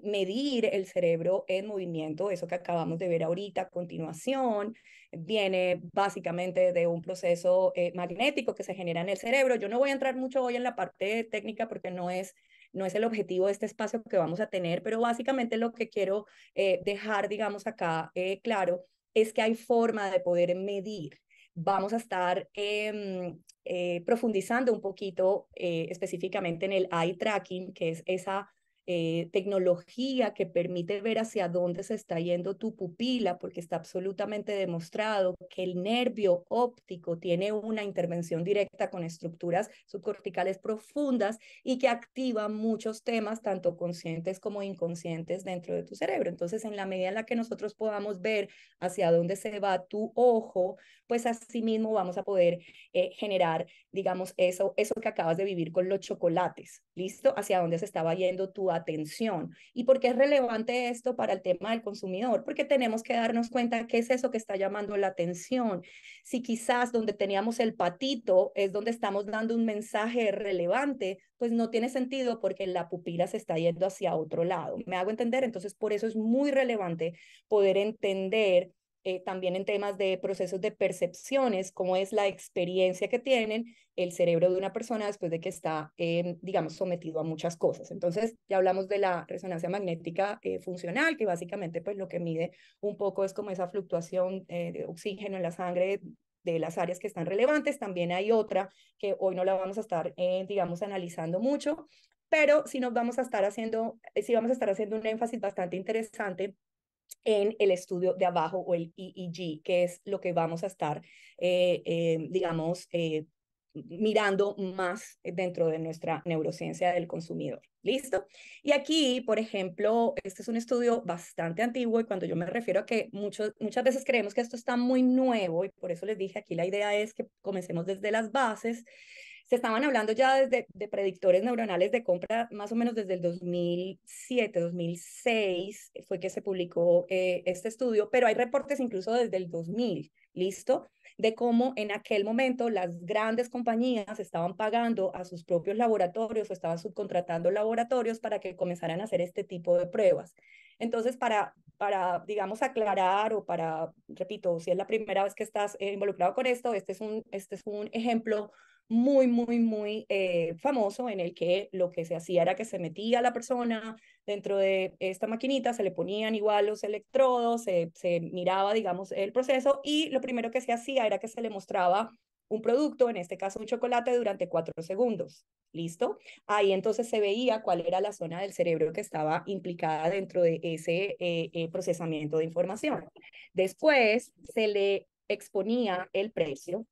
medir el cerebro en movimiento, eso que acabamos de ver ahorita a continuación, viene básicamente de un proceso eh, magnético que se genera en el cerebro. Yo no voy a entrar mucho hoy en la parte técnica porque no es no es el objetivo de este espacio que vamos a tener, pero básicamente lo que quiero eh, dejar, digamos, acá eh, claro es que hay forma de poder medir. Vamos a estar em, eh, profundizando un poquito específicamente en el eye tracking, que es esa eh, tecnología que permite ver hacia dónde se está yendo tu pupila, porque está absolutamente demostrado que el nervio óptico tiene una intervención directa con estructuras subcorticales profundas y que activa muchos temas, tanto conscientes como inconscientes, dentro de tu cerebro. Entonces, en la medida en la que nosotros podamos ver hacia dónde se va tu ojo, pues así mismo vamos a poder eh, generar, digamos, eso, eso que acabas de vivir con los chocolates, ¿listo? Hacia dónde se estaba yendo tu atención. ¿Y por qué es relevante esto para el tema del consumidor? Porque tenemos que darnos cuenta qué es eso que está llamando la atención. Si quizás donde teníamos el patito es donde estamos dando un mensaje relevante, pues no tiene sentido porque la pupila se está yendo hacia otro lado. ¿Me hago entender? Entonces, por eso es muy relevante poder entender eh, también en temas de procesos de percepciones, cómo es la experiencia que tienen el cerebro de una persona después de que está, em, digamos, sometido a muchas cosas. Entonces, ya hablamos de la resonancia magnética eh, funcional, que básicamente pues lo que mide un poco es como esa fluctuación eh, de oxígeno en la sangre de las áreas que están relevantes. También hay otra que hoy no la vamos a estar, digamos, analizando mucho, pero si nos vamos a estar haciendo, sí vamos a estar haciendo un énfasis bastante interesante en el estudio de abajo o el EEG, que es lo que vamos a estar, eh, eh, digamos, eh, mirando más dentro de nuestra neurociencia del consumidor. ¿Listo? Y aquí, por ejemplo, este es un estudio bastante antiguo y cuando yo me refiero a que muchos muchas veces creemos que esto está muy nuevo y por eso les dije aquí la idea es que comencemos desde las bases se estaban hablando ya desde de predictores neuronales de compra más o menos desde el 2007, 2006 fue que se publicó eh, este estudio, pero hay reportes incluso desde el 2000, ¿listo? De cómo en aquel momento las grandes compañías estaban pagando a sus propios laboratorios o estaban subcontratando laboratorios para que comenzaran a hacer este tipo de pruebas. Entonces, para, para digamos, aclarar o para, repito, si es la primera vez que estás eh, involucrado con esto, este es un, este es un ejemplo muy, muy, muy eh, famoso en el que lo que se hacía era que se metía la persona dentro de esta maquinita, se le ponían igual los electrodos, se, miraba, digamos, el proceso y lo primero que se hacía era que se le mostraba un producto, en este caso un chocolate, durante cuatro segundos. ¿Listo? Ahí entonces se veía cuál era la zona del cerebro que estaba implicada dentro de ese eh, eh, procesamiento de información. Después se le exponía el precio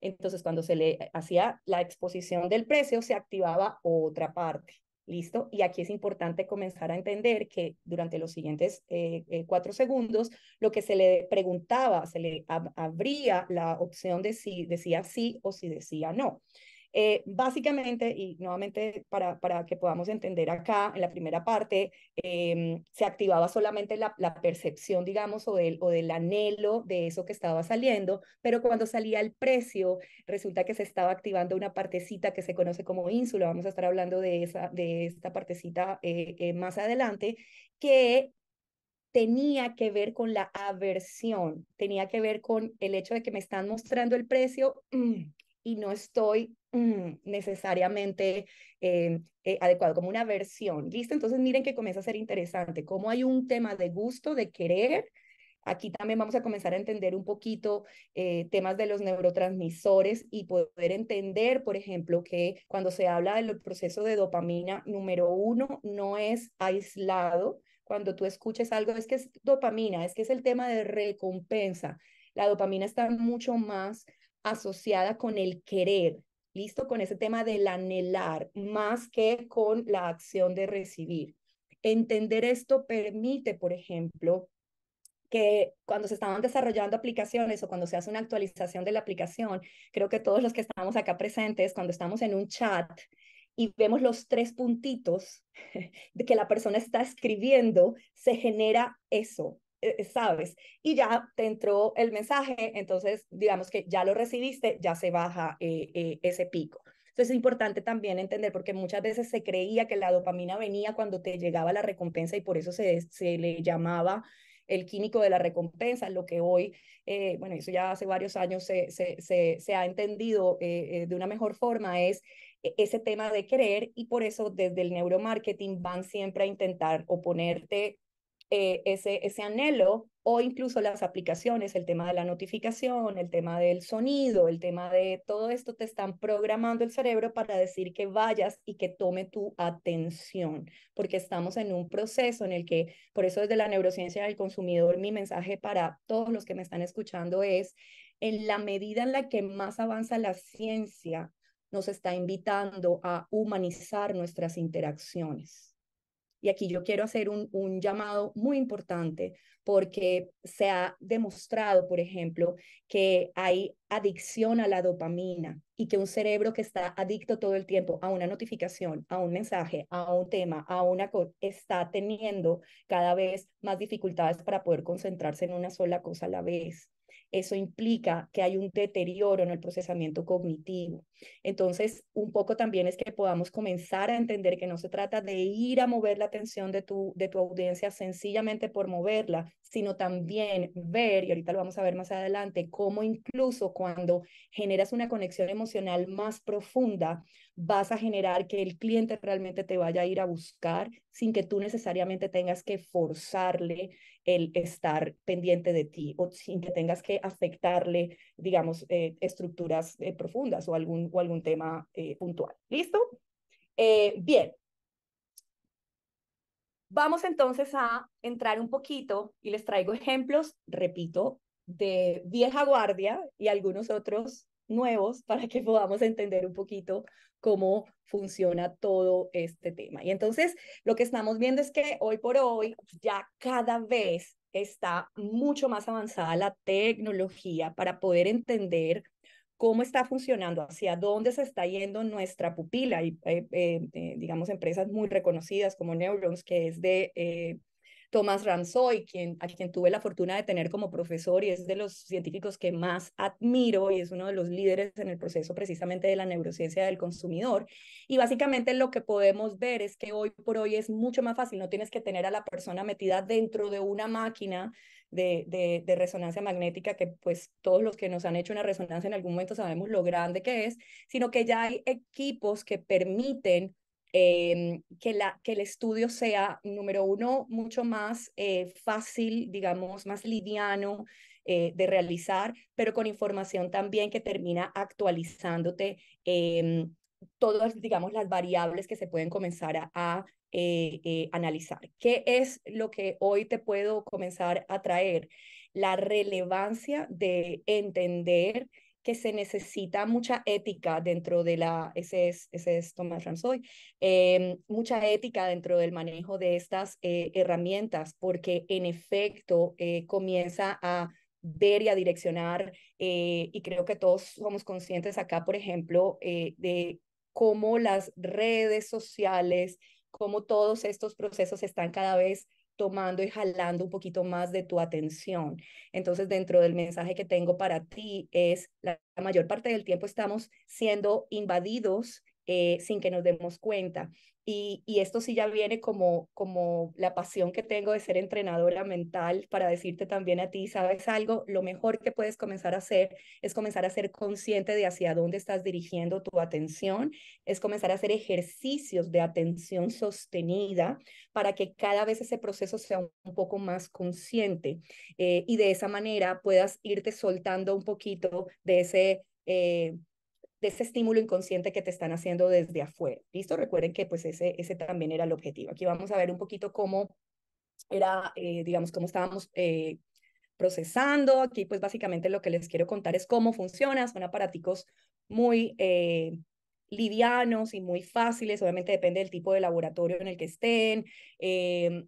entonces, cuando se le hacía la exposición del precio, se activaba otra parte. ¿Listo? Y aquí es importante comenzar a entender que durante los siguientes eh, eh, cuatro segundos, lo que se le preguntaba, se le abría la opción de si decía sí o si decía no. Eh, básicamente, y nuevamente para, para que podamos entender acá, en la primera parte, em, se activaba solamente la, percepción, digamos, o del, o del anhelo de eso que estaba saliendo, pero cuando salía el precio, resulta que se estaba activando una partecita que se conoce como ínsula, vamos a estar hablando de, esa, de esta partecita eh, eh, más adelante, que tenía que ver con la aversión, tenía que ver con el hecho de que me están mostrando el precio mm, y no estoy Mm, necesariamente eh, eh, adecuado, como una versión. ¿Listo? Entonces miren que comienza a ser interesante, como hay un tema de gusto, de querer, Aquí también vamos a comenzar a entender un poquito eh, temas de los neurotransmisores y poder entender, por ejemplo, que cuando se habla del proceso de dopamina, número uno, no es aislado. Cuando tú escuches algo, es que es dopamina, es que es el tema de recompensa. La dopamina está mucho más asociada con el querer, listo con ese tema del anhelar más que con la acción de recibir. Entender esto permite, por ejemplo, que cuando se estaban desarrollando aplicaciones o cuando se hace una actualización de la aplicación, creo que todos los que estamos acá presentes, cuando estamos en un chat y vemos los tres puntitos de que la persona está escribiendo, se genera eso, eh, eh, sabes, y ya te entró el mensaje, entonces digamos que ya lo recibiste, ya se baja eh, ese pico. Entonces es importante también entender, porque muchas veces se creía que la dopamina venía cuando te llegaba la recompensa y por eso se, se le llamaba el químico de la recompensa, lo que hoy, bueno, eso ya hace varios años se, se, se, ha entendido de una mejor forma, es e, ese tema de querer y por eso desde el neuromarketing van siempre a intentar oponerte eh, ese, ese anhelo o incluso las aplicaciones, el tema de la notificación, el tema del sonido, el tema de todo esto, te están programando el cerebro para decir que vayas y que tome tu atención, porque estamos en un proceso en el que, por eso desde la neurociencia del consumidor, mi mensaje para todos los que me están escuchando es, en la medida en la que más avanza la ciencia, nos está invitando a humanizar nuestras interacciones y aquí yo quiero hacer un, llamado muy importante porque se ha demostrado, por ejemplo, que hay adicción a la dopamina y que un cerebro que está adicto todo el tiempo a una notificación, a un mensaje, a un tema, a una cosa, está teniendo cada vez más dificultades para poder concentrarse en una sola cosa a la vez. Eso implica que hay un deterioro en el procesamiento cognitivo. Entonces, un poco también es que podamos comenzar a entender que no se trata de ir a mover la atención de tu, de tu audiencia sencillamente por moverla, sino también ver, y ahorita lo vamos a ver más adelante, cómo incluso cuando generas una conexión emocional más profunda, vas a generar que el cliente realmente te vaya a ir a buscar sin que tú necesariamente tengas que forzarle el estar pendiente de ti o sin que tengas que afectarle, digamos, eh, estructuras eh, profundas o algún, o algún tema eh, puntual. ¿Listo? bien. Vamos entonces a entrar un poquito y les traigo ejemplos, repito, de vieja guardia y algunos otros nuevos para que podamos entender un poquito cómo funciona todo este tema. Y entonces lo que estamos viendo es que hoy por hoy ya cada vez está mucho más avanzada la tecnología para poder entender cómo está funcionando, hacia dónde se está yendo nuestra pupila. y eh, eh, eh, digamos, empresas muy reconocidas como Neurons, que es de Tomás Ramsoy, quien, a quien tuve la fortuna de tener como profesor y es de los científicos que más admiro y es uno de los líderes en el proceso precisamente de la neurociencia del consumidor. Y básicamente lo que podemos ver es que hoy por hoy es mucho más fácil, no tienes que tener a la persona metida dentro de una máquina de, de, resonancia magnética, que pues todos los que nos han hecho una resonancia en algún momento sabemos lo grande que es, sino que ya hay equipos que permiten Em, que, la, que el estudio sea, número uno, mucho más eh, fácil, digamos, más liviano eh, de realizar, pero con información también que termina actualizándote em, todas, digamos, las variables que se pueden comenzar a, eh, analizar. ¿Qué es lo que hoy te puedo comenzar a traer? La relevancia de entender que se necesita mucha ética dentro de la, ese es, ese es Thomas eh, mucha ética dentro del manejo de estas eh, herramientas, porque en efecto eh, comienza a ver y a direccionar, y creo que todos somos conscientes acá, por ejemplo, de cómo las redes sociales, cómo todos estos procesos están cada vez tomando y jalando un poquito más de tu atención. Entonces, dentro del mensaje que tengo para ti es, la mayor parte del tiempo estamos siendo invadidos eh, sin que nos demos cuenta. Y, esto sí ya viene como, como la pasión que tengo de ser entrenadora mental para decirte también a ti, ¿sabes algo? Lo mejor que puedes comenzar a hacer es comenzar a ser consciente de hacia dónde estás dirigiendo tu atención, es comenzar a hacer ejercicios de atención sostenida para que cada vez ese proceso sea un poco más consciente eh, y de esa manera puedas irte soltando un poquito de ese eh, de ese estímulo inconsciente que te están haciendo desde afuera. ¿Listo? Recuerden que pues ese, ese también era el objetivo. Aquí vamos a ver un poquito cómo era, eh, digamos, cómo estábamos eh, procesando. Aquí pues básicamente lo que les quiero contar es cómo funciona. Son aparáticos muy eh, livianos y muy fáciles. Obviamente depende del tipo de laboratorio en el que estén, em,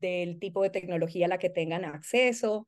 del tipo de tecnología a la que tengan acceso.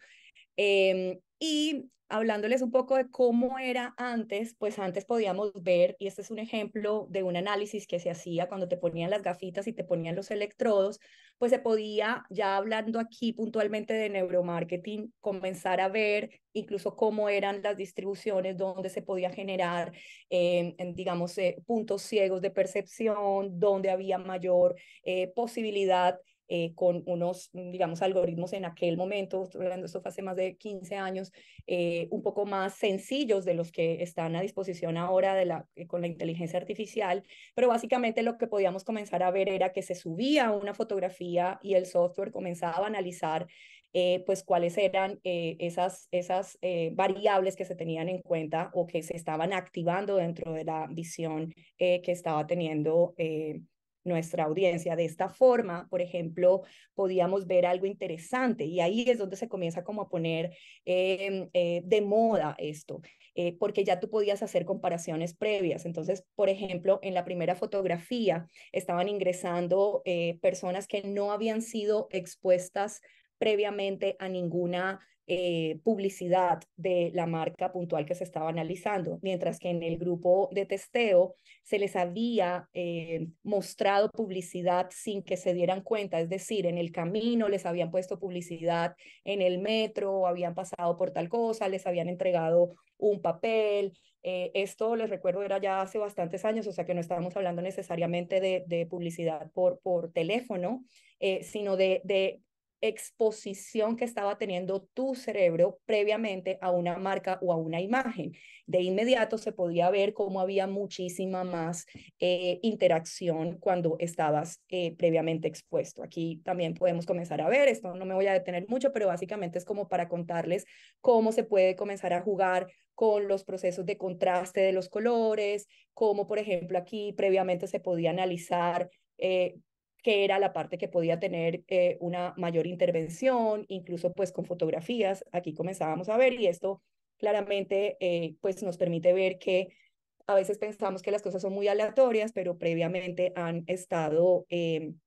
Em, y hablándoles un poco de cómo era antes, pues antes podíamos ver, y este es un ejemplo de un análisis que se hacía cuando te ponían las gafitas y te ponían los electrodos, pues se podía, ya hablando aquí puntualmente de neuromarketing, comenzar a ver incluso cómo eran las distribuciones, dónde se podía generar, eh, digamos, eh, puntos ciegos de percepción, dónde había mayor eh, posibilidad eh, con unos, digamos, algoritmos en aquel momento, hablando esto hace más de 15 años, eh, un poco más sencillos de los que están a disposición ahora de la, eh, con la inteligencia artificial, pero básicamente lo que podíamos comenzar a ver era que se subía una fotografía y el software comenzaba a analizar pues cuáles eran esas, esas variables que se tenían en cuenta o que se estaban activando dentro de la visión que estaba teniendo nuestra audiencia. De esta forma, por ejemplo, podíamos ver algo interesante y ahí es donde se comienza como a poner em, eh, de moda esto, eh, porque ya tú podías hacer comparaciones previas. Entonces, por ejemplo, en la primera fotografía estaban ingresando eh, personas que no habían sido expuestas previamente a ninguna eh, publicidad de la marca puntual que se estaba analizando, mientras que en el grupo de testeo se les había eh, mostrado publicidad sin que se dieran cuenta, es decir, en el camino les habían puesto publicidad en el metro, habían pasado por tal cosa, les habían entregado un papel. Eh, esto, les recuerdo, era ya hace bastantes años, o sea que no estábamos hablando necesariamente de, publicidad por, por teléfono, sino de, de exposición que estaba teniendo tu cerebro previamente a una marca o a una imagen. De inmediato se podía ver cómo había muchísima más eh, interacción cuando estabas eh, previamente expuesto. Aquí también podemos comenzar a ver, esto no me voy a detener mucho, pero básicamente es como para contarles cómo se puede comenzar a jugar con los procesos de contraste de los colores, cómo por ejemplo aquí previamente se podía analizar eh, que era la parte que podía tener eh, una mayor intervención, incluso pues con fotografías, aquí comenzábamos a ver y esto claramente eh, pues nos permite ver que a veces pensamos que las cosas son muy aleatorias, pero previamente han estado, em,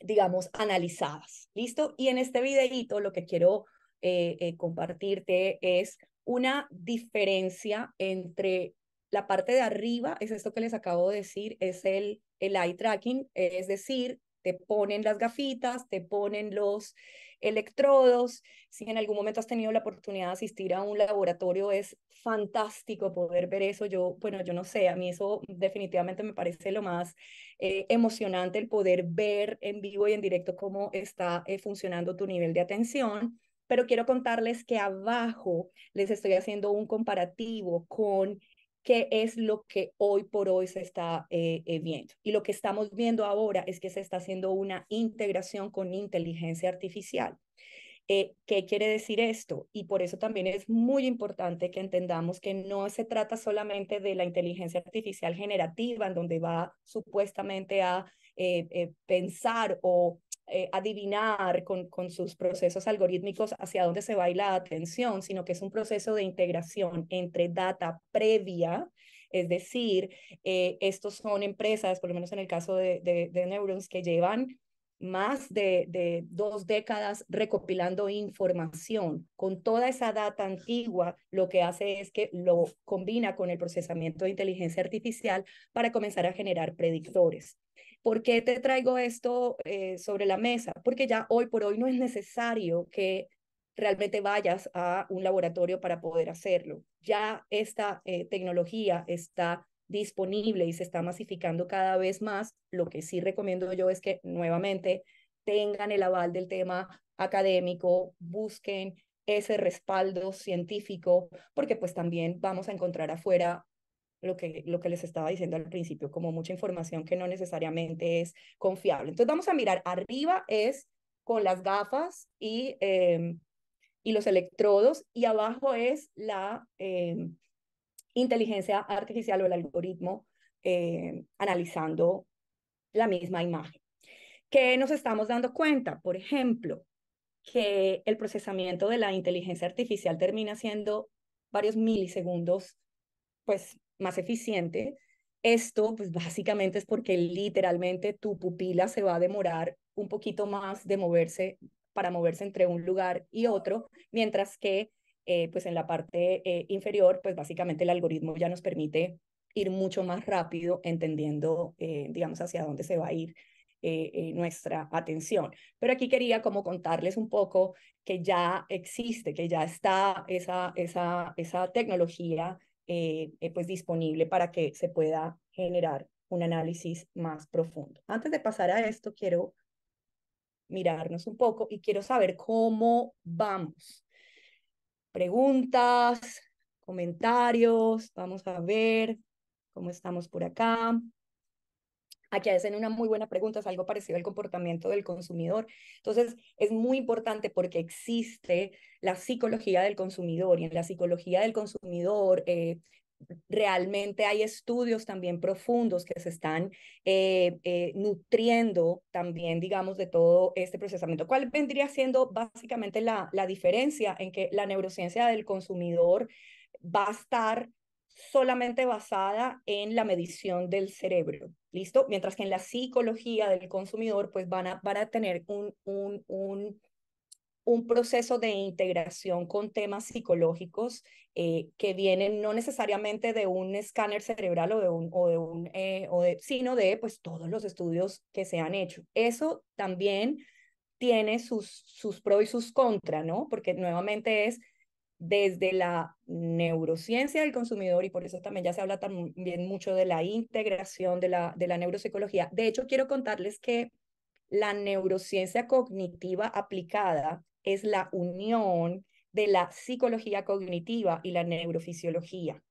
digamos, analizadas, ¿listo? Y en este videíto lo que quiero eh, compartirte es una diferencia entre la parte de arriba es esto que les acabo de decir, es el, el eye tracking, es decir, te ponen las gafitas, te ponen los electrodos. Si en algún momento has tenido la oportunidad de asistir a un laboratorio, es fantástico poder ver eso. Yo, bueno, yo no sé, a mí eso definitivamente me parece lo más eh, emocionante, el poder ver en vivo y en directo cómo está eh, funcionando tu nivel de atención. Pero quiero contarles que abajo les estoy haciendo un comparativo con ¿Qué es lo que hoy por hoy se está eh, eh, viendo. Y lo que estamos viendo ahora es que se está haciendo una integración con inteligencia artificial. Eh, ¿Qué quiere decir esto? Y por eso también es muy importante que entendamos que no se trata solamente de la inteligencia artificial generativa, en donde va supuestamente a pensar o eh, adivinar con, sus procesos algorítmicos hacia dónde se va la atención, sino que es un proceso de integración entre data previa, es decir, eh, estos son empresas, por lo menos en el caso de, de, de Neurons, que llevan más de, dos décadas recopilando información. Con toda esa data antigua, lo que hace es que lo combina con el procesamiento de inteligencia artificial para comenzar a generar predictores. ¿Por qué te traigo esto eh, sobre la mesa? Porque ya hoy por hoy no es necesario que realmente vayas a un laboratorio para poder hacerlo. Ya esta eh, tecnología está disponible y se está masificando cada vez más. Lo que sí recomiendo yo es que nuevamente tengan el aval del tema académico, busquen ese respaldo científico, porque pues también vamos a encontrar afuera lo que, lo que les estaba diciendo al principio, como mucha información que no necesariamente es confiable. Entonces vamos a mirar, arriba es con las gafas y, eh, y los electrodos y abajo es la eh, inteligencia artificial o el algoritmo eh, analizando la misma imagen. ¿Qué nos estamos dando cuenta? Por ejemplo, que el procesamiento de la inteligencia artificial termina siendo varios milisegundos pues más eficiente. Esto, pues básicamente es porque literalmente tu pupila se va a demorar un poquito más de moverse para moverse entre un lugar y otro, mientras que eh, pues en la parte eh, inferior, pues básicamente el algoritmo ya nos permite ir mucho más rápido entendiendo, eh, digamos, hacia dónde se va a ir nuestra atención. Pero aquí quería como contarles un poco que ya existe, que ya está esa, esa, esa tecnología eh, eh, pues disponible para que se pueda generar un análisis más profundo. Antes de pasar a esto, quiero mirarnos un poco y quiero saber cómo vamos. Preguntas, comentarios, vamos a ver cómo estamos por acá. Aquí hacen una muy buena pregunta, es algo parecido al comportamiento del consumidor. Entonces, es muy importante porque existe la psicología del consumidor y en la psicología del consumidor eh, realmente hay estudios también profundos que se están eh, eh, nutriendo también, digamos, de todo este procesamiento. ¿Cuál vendría siendo básicamente la, la diferencia en que la neurociencia del consumidor va a estar solamente basada en la medición del cerebro, ¿listo? Mientras que en la psicología del consumidor, pues van a, van a tener un, un, un, un proceso de integración con temas psicológicos eh, que vienen no necesariamente de un escáner cerebral o de un, o de un eh, sino de pues todos los estudios que se han hecho. Eso también tiene sus, sus pros y sus contras, ¿no? Porque nuevamente es desde la neurociencia del consumidor, y por eso también ya se habla también mucho de la integración de la, de la neuropsicología. De hecho, quiero contarles que la neurociencia cognitiva aplicada es la unión de la psicología cognitiva y la neurofisiología.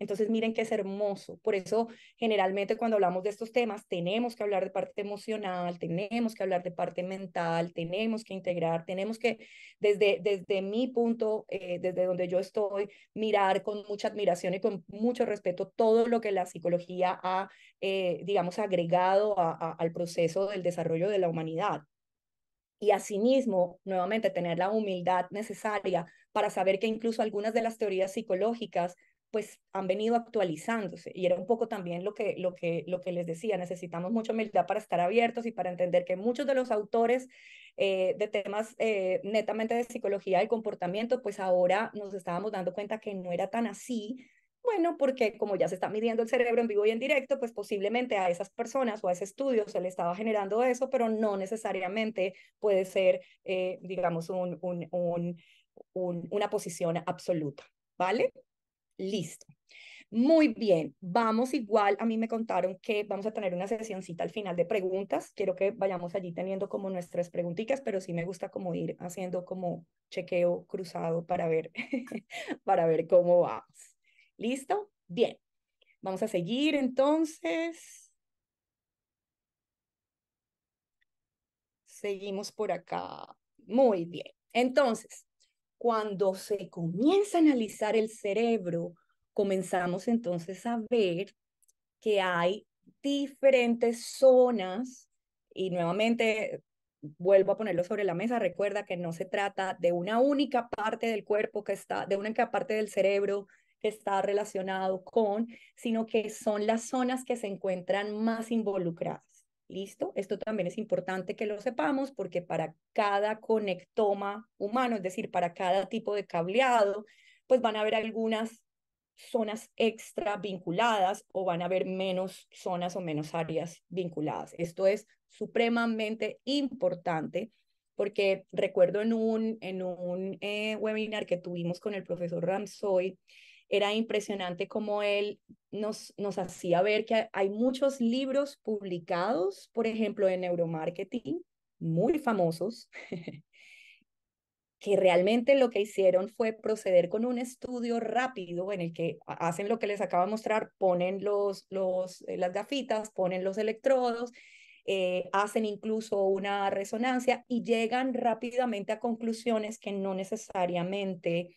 Entonces, miren qué es hermoso. Por eso, generalmente cuando hablamos de estos temas, tenemos que hablar de parte emocional, tenemos que hablar de parte mental, tenemos que integrar, tenemos que, desde, desde mi punto, eh, desde donde yo estoy, mirar con mucha admiración y con mucho respeto todo lo que la psicología ha, eh, digamos, agregado al proceso del desarrollo de la humanidad y asimismo, nuevamente, tener la humildad necesaria para saber que incluso algunas de las teorías psicológicas pues han venido actualizándose y era un poco también lo que, lo que, lo que les decía, necesitamos mucha humildad para estar abiertos y para entender que muchos de los autores eh, de temas eh, netamente de psicología y comportamiento, pues ahora nos estábamos dando cuenta que no era tan así, bueno, porque como ya se está midiendo el cerebro en vivo y en directo, pues posiblemente a esas personas o a ese estudio se le estaba generando eso, pero no necesariamente puede ser, eh, digamos, un, un, un, una posición absoluta, ¿vale? Listo. Muy bien, vamos igual, a mí me contaron que vamos a tener una sesioncita al final de preguntas, quiero que vayamos allí teniendo como nuestras preguntitas, pero sí me gusta como ir haciendo como chequeo cruzado para ver, para ver cómo vamos. ¿Listo? Bien, vamos a seguir entonces. Seguimos por acá. Muy bien, entonces, cuando se comienza a analizar el cerebro, comenzamos entonces a ver que hay diferentes zonas y nuevamente vuelvo a ponerlo sobre la mesa, recuerda que no se trata de una única parte del cuerpo que está, de una única parte del cerebro que está relacionado con, sino que son las zonas que se encuentran más involucradas. ¿Listo? Esto también es importante que lo sepamos porque para cada conectoma humano, es decir, para cada tipo de cableado, pues van a haber algunas zonas extra vinculadas o van a haber menos zonas o menos áreas vinculadas. Esto es supremamente importante porque recuerdo en un, en un eh, webinar que tuvimos con el profesor Ramsoy, era impresionante cómo él nos, nos hacía ver que hay muchos libros publicados, por ejemplo, en neuromarketing, muy famosos, que realmente lo que hicieron fue proceder con un estudio rápido en el que hacen lo que les acabo de mostrar, ponen los, los, eh, las gafitas, ponen los electrodos, eh, hacen incluso una resonancia y llegan rápidamente a conclusiones que no necesariamente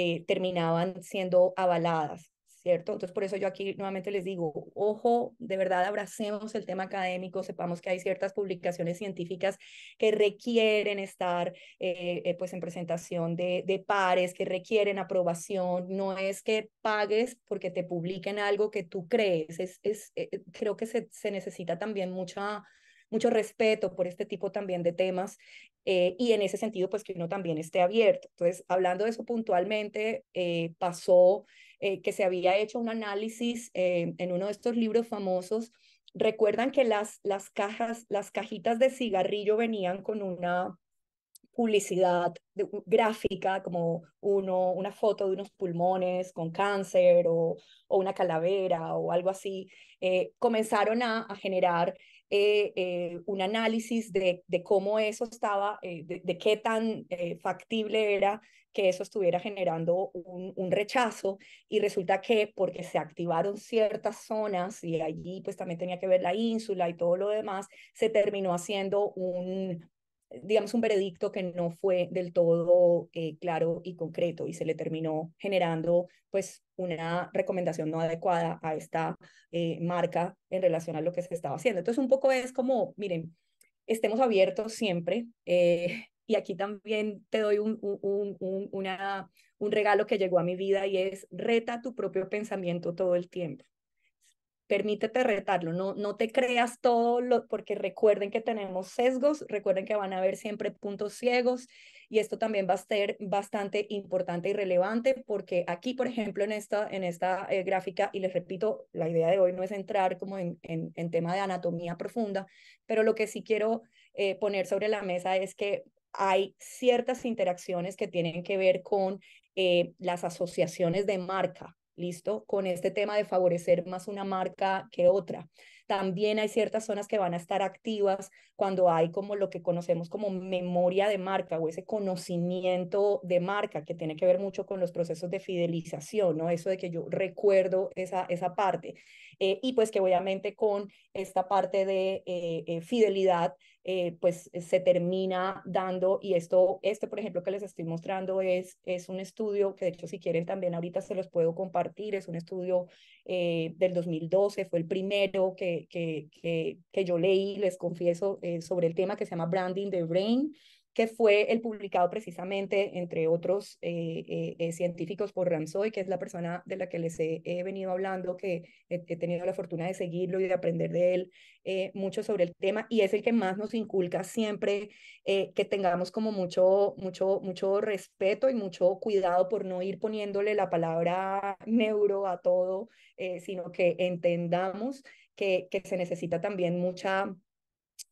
eh, terminaban siendo avaladas, ¿cierto? Entonces, por eso yo aquí nuevamente les digo, ojo, de verdad abracemos el tema académico, sepamos que hay ciertas publicaciones científicas que requieren estar eh, eh, pues en presentación de, pares, que requieren aprobación, no es que pagues porque te publiquen algo que tú crees, es, creo que se, necesita también mucha mucho respeto por este tipo también de temas eh, y en ese sentido, pues que uno también esté abierto. Entonces, hablando de eso puntualmente, eh, pasó eh, que se había hecho un análisis en uno de estos libros famosos. Recuerdan que las, las cajas, las cajitas de cigarrillo venían con una publicidad gráfica, como uno, una foto de unos pulmones con cáncer o, una calavera o algo así, comenzaron a generar eh, eh, un análisis de, de, cómo eso estaba, eh, de, qué tan factible era que eso estuviera generando un, un, rechazo y resulta que porque se activaron ciertas zonas y allí pues también tenía que ver la ínsula y todo lo demás, se terminó haciendo un digamos, un veredicto que no fue del todo eh, claro y concreto y se le terminó generando pues una recomendación no adecuada a esta eh, marca en relación a lo que se estaba haciendo. Entonces un poco es como, miren, estemos abiertos siempre. Eh, y aquí también te doy un, un regalo que llegó a mi vida y es reta tu propio pensamiento todo el tiempo permítete retarlo, no, no te creas todo, lo, porque recuerden que tenemos sesgos, recuerden que van a haber siempre puntos ciegos y esto también va a ser bastante importante y relevante porque aquí, por ejemplo, en esta, en esta eh, gráfica, y les repito, la idea de hoy no es entrar como en, en, tema de anatomía profunda, pero lo que sí quiero eh, poner sobre la mesa es que hay ciertas interacciones que tienen que ver con eh, las asociaciones de marca, ¿listo? Con este tema de favorecer más una marca que otra. También hay ciertas zonas que van a estar activas cuando hay como lo que conocemos como memoria de marca o ese conocimiento de marca que tiene que ver mucho con los procesos de fidelización, ¿no? Eso de que yo recuerdo esa, parte. Eh, y pues que obviamente con esta parte de eh, eh, fidelidad eh, pues eh, se termina dando, y esto, este por ejemplo que les estoy mostrando es, es un estudio que de hecho si quieren también ahorita se los puedo compartir, es un estudio eh, del 2012, fue el primero que, que, que, yo leí, les confieso, sobre el tema que se llama Branding the Brain, que fue el publicado precisamente, entre otros eh, eh, eh, científicos, por Ramsoy, que es la persona de la que les he, venido hablando, que he, tenido la fortuna de seguirlo y de aprender de él mucho sobre el tema, y es el que más nos inculca siempre que tengamos como mucho, mucho, mucho respeto y mucho cuidado por no ir poniéndole la palabra neuro a todo, sino que entendamos que, que se necesita también mucha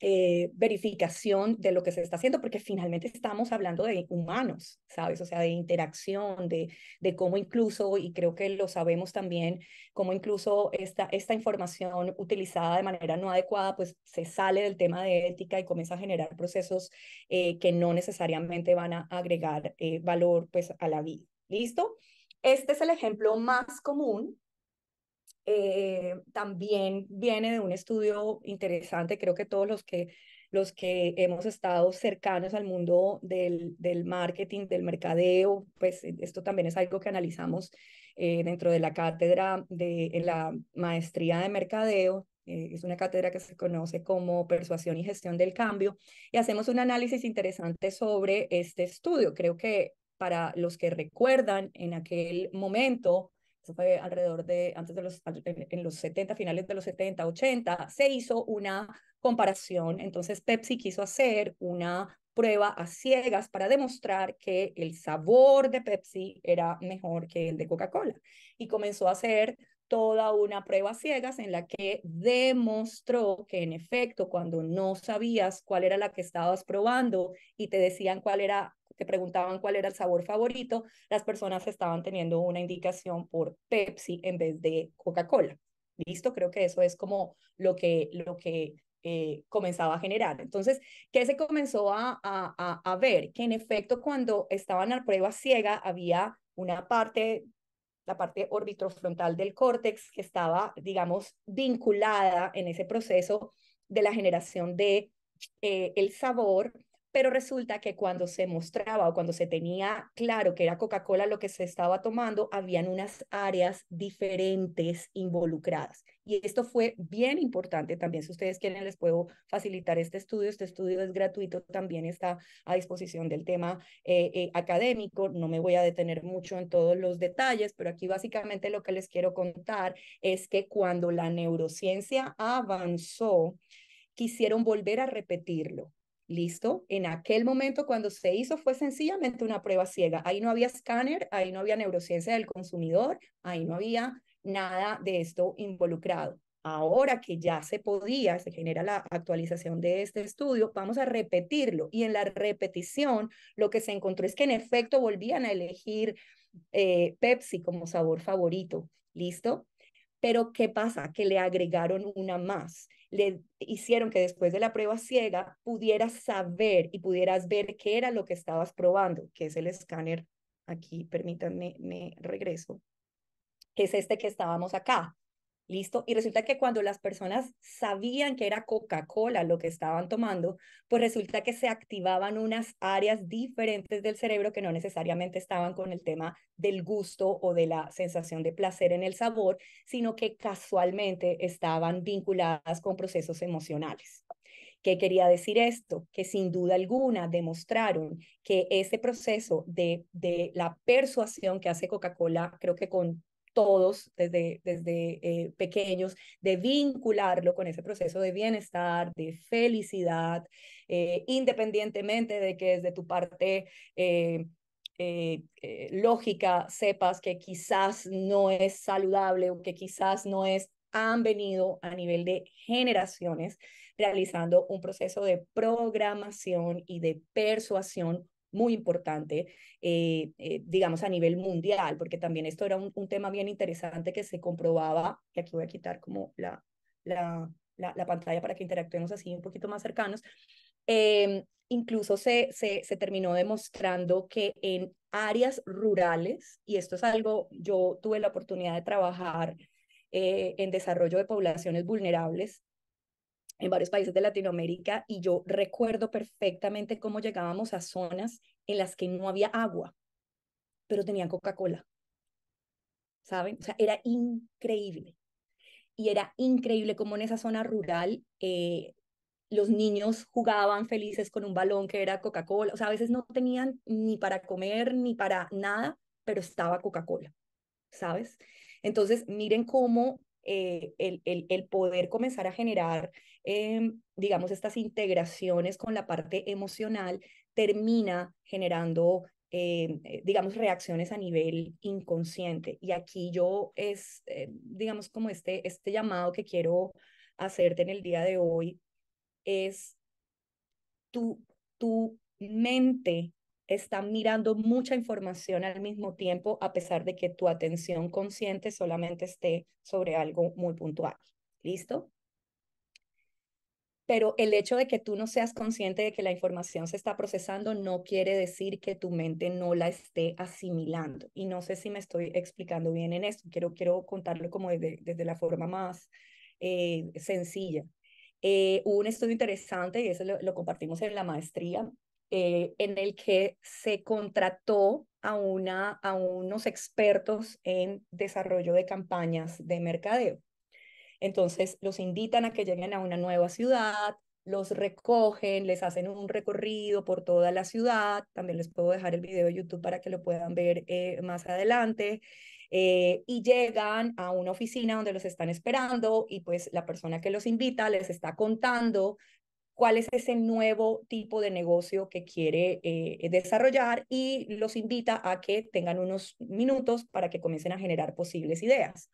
eh, verificación de lo que se está haciendo, porque finalmente estamos hablando de humanos, ¿sabes? O sea, de interacción, de, de cómo incluso, y creo que lo sabemos también, cómo incluso esta, esta información utilizada de manera no adecuada, pues se sale del tema de ética y comienza a generar procesos eh, que no necesariamente van a agregar eh, valor pues a la vida. ¿Listo? Este es el ejemplo más común eh, también viene de un estudio interesante, creo que todos los que, los que hemos estado cercanos al mundo del, del marketing, del mercadeo, pues eh, esto también es algo que analizamos eh, dentro de la cátedra de la maestría de mercadeo. es una cátedra que se conoce como Persuasión y Gestión del Cambio, y hacemos un análisis interesante sobre este estudio. Creo que para los que recuerdan en aquel momento, eso fue alrededor de, antes de los, en los 70, finales de los 70, 80, se hizo una comparación, entonces Pepsi quiso hacer una prueba a ciegas para demostrar que el sabor de Pepsi era mejor que el de Coca-Cola. Y comenzó a hacer toda una prueba a ciegas en la que demostró que en efecto cuando no sabías cuál era la que estabas probando y te decían cuál era te preguntaban cuál era el sabor favorito, las personas estaban teniendo una indicación por Pepsi en vez de Coca-Cola. Listo, creo que eso es como lo que, lo que eh, comenzaba a generar. Entonces, ¿qué se comenzó a, ver? Que en efecto cuando estaban a prueba ciega había una parte, la parte orbitofrontal del córtex que estaba, digamos, vinculada en ese proceso de la generación de eh, el sabor pero resulta que cuando se mostraba o cuando se tenía claro que era Coca-Cola lo que se estaba tomando, habían unas áreas diferentes involucradas. Y esto fue bien importante también. Si ustedes quieren, les puedo facilitar este estudio. Este estudio es gratuito, también está a disposición del tema eh, eh, académico. No me voy a detener mucho en todos los detalles, pero aquí básicamente lo que les quiero contar es que cuando la neurociencia avanzó, quisieron volver a repetirlo Listo. En aquel momento cuando se hizo fue sencillamente una prueba ciega. Ahí no había escáner, ahí no había neurociencia del consumidor, ahí no había nada de esto involucrado. Ahora que ya se podía, se genera la actualización de este estudio, vamos a repetirlo. Y en la repetición, lo que se encontró es que en efecto volvían a elegir eh, Pepsi como sabor favorito. ¿Listo? Pero ¿qué pasa? Que le agregaron una más le hicieron que después de la prueba ciega pudieras saber y pudieras ver qué era lo que estabas probando, que es el escáner. Aquí, permítanme, me regreso, que es este que estábamos acá. ¿Listo? Y resulta que cuando las personas sabían que era Coca-Cola lo que estaban tomando, pues resulta que se activaban unas áreas diferentes del cerebro que no necesariamente estaban con el tema del gusto o de la sensación de placer en el sabor, sino que casualmente estaban vinculadas con procesos emocionales. ¿Qué quería decir esto? Que sin duda alguna demostraron que ese proceso de, de la persuasión que hace Coca-Cola, creo que con todos desde, desde eh, pequeños, de vincularlo con ese proceso de bienestar, de felicidad, eh, independientemente de que desde tu parte eh, lógica sepas que quizás no es saludable o que quizás no es, han venido a nivel de generaciones realizando un proceso de programación y de persuasión muy importante, eh, eh, digamos, a nivel mundial, porque también esto era un, tema bien interesante que se comprobaba, y aquí voy a quitar como la, la, la, pantalla para que interactuemos así un poquito más cercanos, em, incluso se, se, se, terminó demostrando que en áreas rurales, y esto es algo, yo tuve la oportunidad de trabajar eh, en desarrollo de poblaciones vulnerables en varios países de Latinoamérica y yo recuerdo perfectamente cómo llegábamos a zonas en las que no había agua, pero tenían Coca-Cola. ¿Saben? O sea, era increíble. Y era increíble cómo en esa zona rural eh, los niños jugaban felices con un balón que era Coca-Cola. O sea, a veces no tenían ni para comer ni para nada, pero estaba Coca-Cola. ¿Sabes? Entonces, miren cómo eh, el, el, poder comenzar a generar, eh, digamos, estas integraciones con la parte emocional termina generando, eh, digamos, reacciones a nivel inconsciente. Y aquí yo es, digamos, como este, este llamado que quiero hacerte en el día de hoy, es tu, tu mente están mirando mucha información al mismo tiempo, a pesar de que tu atención consciente solamente esté sobre algo muy puntual. ¿Listo? Pero el hecho de que tú no seas consciente de que la información se está procesando no quiere decir que tu mente no la esté asimilando. Y no sé si me estoy explicando bien en esto. Quiero, quiero contarlo como desde, la forma más eh, sencilla. Eh, hubo un estudio interesante, y eso lo, compartimos en la maestría, eh, en el que se contrató a, una, a unos expertos en desarrollo de campañas de mercadeo. Entonces los invitan a que lleguen a una nueva ciudad, los recogen, les hacen un recorrido por toda la ciudad. También les puedo dejar el video de YouTube para que lo puedan ver eh, más adelante. Eh, y llegan a una oficina donde los están esperando y pues la persona que los invita les está contando cuál es ese nuevo tipo de negocio que quiere eh, eh, desarrollar y los invita a que tengan unos minutos para que comiencen a generar posibles ideas.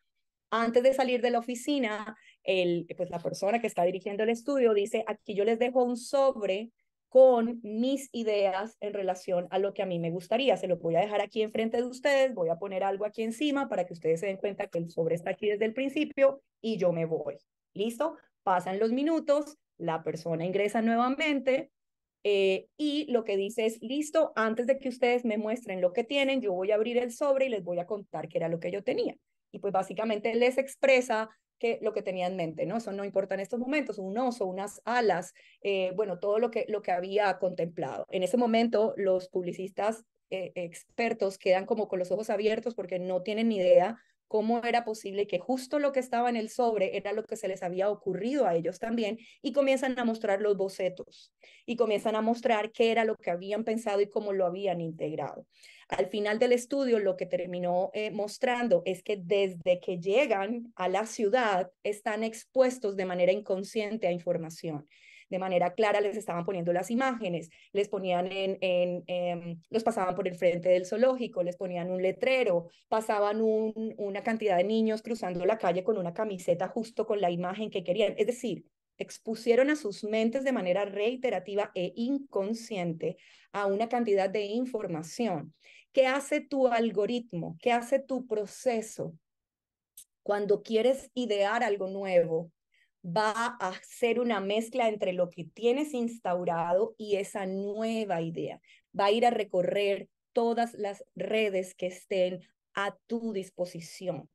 Antes de salir de la oficina, el, pues la persona que está dirigiendo el estudio dice, aquí yo les dejo un sobre con mis ideas en relación a lo que a mí me gustaría. Se lo voy a dejar aquí enfrente de ustedes, voy a poner algo aquí encima para que ustedes se den cuenta que el sobre está aquí desde el principio y yo me voy. ¿Listo? Pasan los minutos, la persona ingresa nuevamente eh, y lo que dice es, listo, antes de que ustedes me muestren lo que tienen, yo voy a abrir el sobre y les voy a contar qué era lo que yo tenía. Y pues básicamente les expresa que lo que tenía en mente, ¿no? Eso no importa en estos momentos, un oso, unas alas, eh, bueno, todo lo que, lo que había contemplado. En ese momento los publicistas eh, expertos quedan como con los ojos abiertos porque no tienen ni idea cómo era posible que justo lo que estaba en el sobre era lo que se les había ocurrido a ellos también y comienzan a mostrar los bocetos y comienzan a mostrar qué era lo que habían pensado y cómo lo habían integrado. Al final del estudio lo que terminó eh, mostrando es que desde que llegan a la ciudad están expuestos de manera inconsciente a información de manera clara les estaban poniendo las imágenes, les ponían en, em, los pasaban por el frente del zoológico, les ponían un letrero, pasaban una cantidad de niños cruzando la calle con una camiseta justo con la imagen que querían. Es decir, expusieron a sus mentes de manera reiterativa e inconsciente a una cantidad de información. ¿Qué hace tu algoritmo? ¿Qué hace tu proceso? Cuando quieres idear algo nuevo, va a ser una mezcla entre lo que tienes instaurado y esa nueva idea. Va a ir a recorrer todas las redes que estén a tu disposición.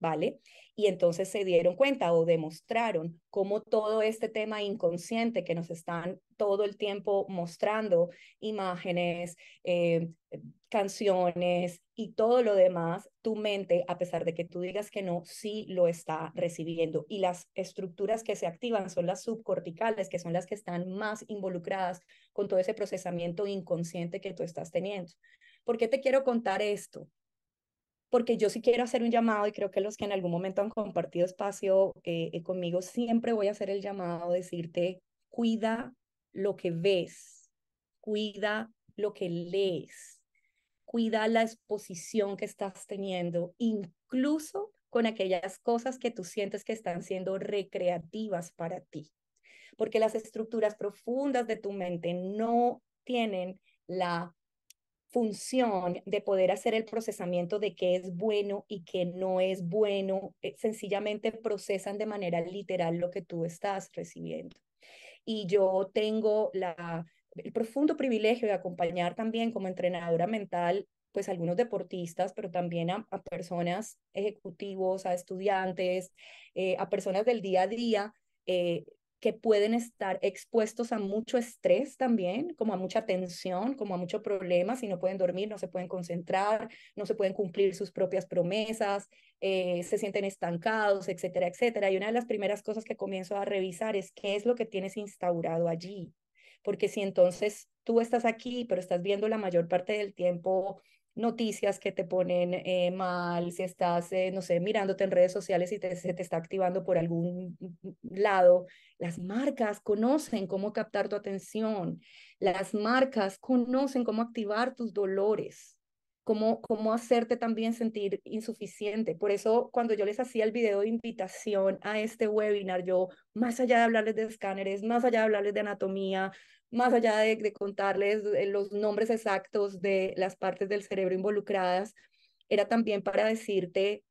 ¿Vale? Y entonces se dieron cuenta o demostraron cómo todo este tema inconsciente que nos están todo el tiempo mostrando imágenes, eh, canciones y todo lo demás, tu mente, a pesar de que tú digas que no, sí lo está recibiendo. Y las estructuras que se activan son las subcorticales, que son las que están más involucradas con todo ese procesamiento inconsciente que tú estás teniendo. ¿Por qué te quiero contar esto? porque yo sí quiero hacer un llamado y creo que los que en algún momento han compartido espacio eh, eh, conmigo, siempre voy a hacer el llamado, decirte, cuida lo que ves, cuida lo que lees, cuida la exposición que estás teniendo, incluso con aquellas cosas que tú sientes que están siendo recreativas para ti, porque las estructuras profundas de tu mente no tienen la función de poder hacer el procesamiento de qué es bueno y qué no es bueno, eh, sencillamente procesan de manera literal lo que tú estás recibiendo y yo tengo la, el profundo privilegio de acompañar también como entrenadora mental pues algunos deportistas, pero también a, personas ejecutivos, a estudiantes, eh, a personas del día a día, eh, que pueden estar expuestos a mucho estrés también, como a mucha tensión, como a muchos problemas si no pueden dormir, no se pueden concentrar, no se pueden cumplir sus propias promesas, eh, se sienten estancados, etcétera, etcétera. Y una de las primeras cosas que comienzo a revisar es qué es lo que tienes instaurado allí, porque si entonces tú estás aquí, pero estás viendo la mayor parte del tiempo noticias que te ponen eh, mal, si estás, eh, no sé, mirándote en redes sociales y se te está activando por algún mm, mm, lado. Las marcas conocen cómo captar tu atención, las marcas conocen cómo activar tus dolores cómo, hacerte también sentir insuficiente. Por eso cuando yo les hacía el video de invitación a este webinar, yo más allá de hablarles de escáneres, más allá de hablarles de anatomía, más allá de contarles eh, los nombres exactos de las partes del cerebro involucradas, era también para decirte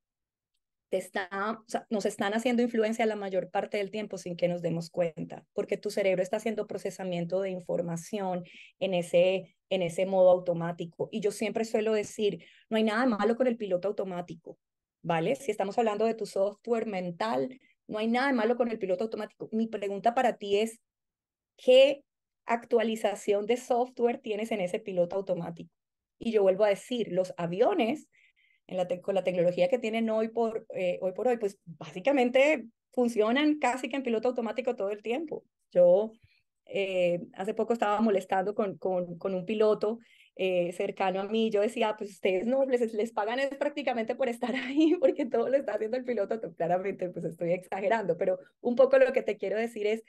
te está, nos están haciendo influencia la mayor parte del tiempo sin que nos demos cuenta, porque tu cerebro está haciendo procesamiento de información en ese, en ese modo automático. Y yo siempre suelo decir, no hay nada malo con el piloto automático, ¿vale? Si estamos hablando de tu software mental, no hay nada malo con el piloto automático. Mi pregunta para ti es, ¿qué actualización de software tienes en ese piloto automático? Y yo vuelvo a decir, los aviones la con la tecnología que tienen hoy por, eh, hoy por hoy, pues básicamente funcionan casi que en piloto automático todo el tiempo. Yo eh, hace poco estaba molestando con, con, un piloto eh, cercano a mí, yo decía, pues ustedes no, les, pagan es prácticamente por estar ahí, porque todo lo está haciendo el piloto, claramente pues estoy exagerando, pero un poco lo que te quiero decir es,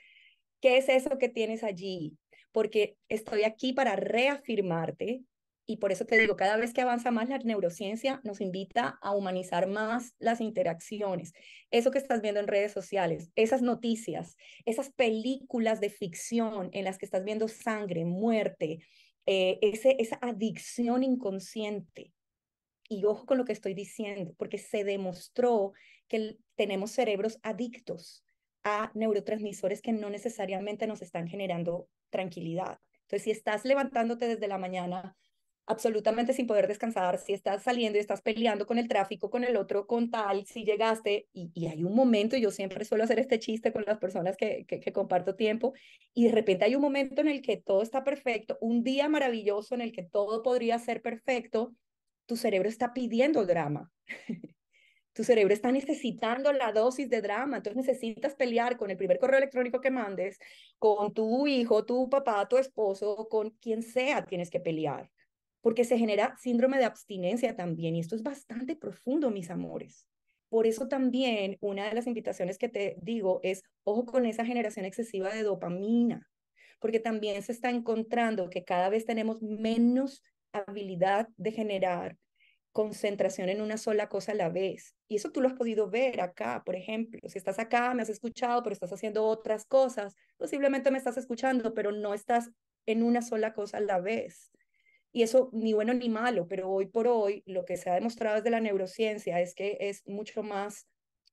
¿qué es eso que tienes allí? Porque estoy aquí para reafirmarte y por eso te digo, cada vez que avanza más la neurociencia nos invita a humanizar más las interacciones. Eso que estás viendo en redes sociales, esas noticias, esas películas de ficción en las que estás viendo sangre, muerte, eh, esa adicción inconsciente. Y ojo con lo que estoy diciendo, porque se demostró que tenemos cerebros adictos a neurotransmisores que no necesariamente nos están generando tranquilidad. Entonces, si estás levantándote desde la mañana absolutamente sin poder descansar, si estás saliendo y estás peleando con el tráfico, con el otro, con tal, si llegaste, y, hay un momento, yo siempre suelo hacer este chiste con las personas que, que comparto tiempo, y de repente hay un momento en el que todo está perfecto, un día maravilloso en el que todo podría ser perfecto, tu cerebro está pidiendo drama. tu cerebro está necesitando la dosis de drama, entonces necesitas pelear con el primer correo electrónico que mandes, con tu hijo, tu papá, tu esposo, con quien sea, tienes que pelear porque se genera síndrome de abstinencia también, y esto es bastante profundo, mis amores. Por eso también una de las invitaciones que te digo es, ojo con esa generación excesiva de dopamina, porque también se está encontrando que cada vez tenemos menos habilidad de generar concentración en una sola cosa a la vez. Y eso tú lo has podido ver acá, por ejemplo. Si estás acá, me has escuchado, pero estás haciendo otras cosas, posiblemente me estás escuchando, pero no estás en una sola cosa a la vez. Y eso ni bueno ni malo, pero hoy por hoy lo que se ha demostrado desde la neurociencia es que es mucho más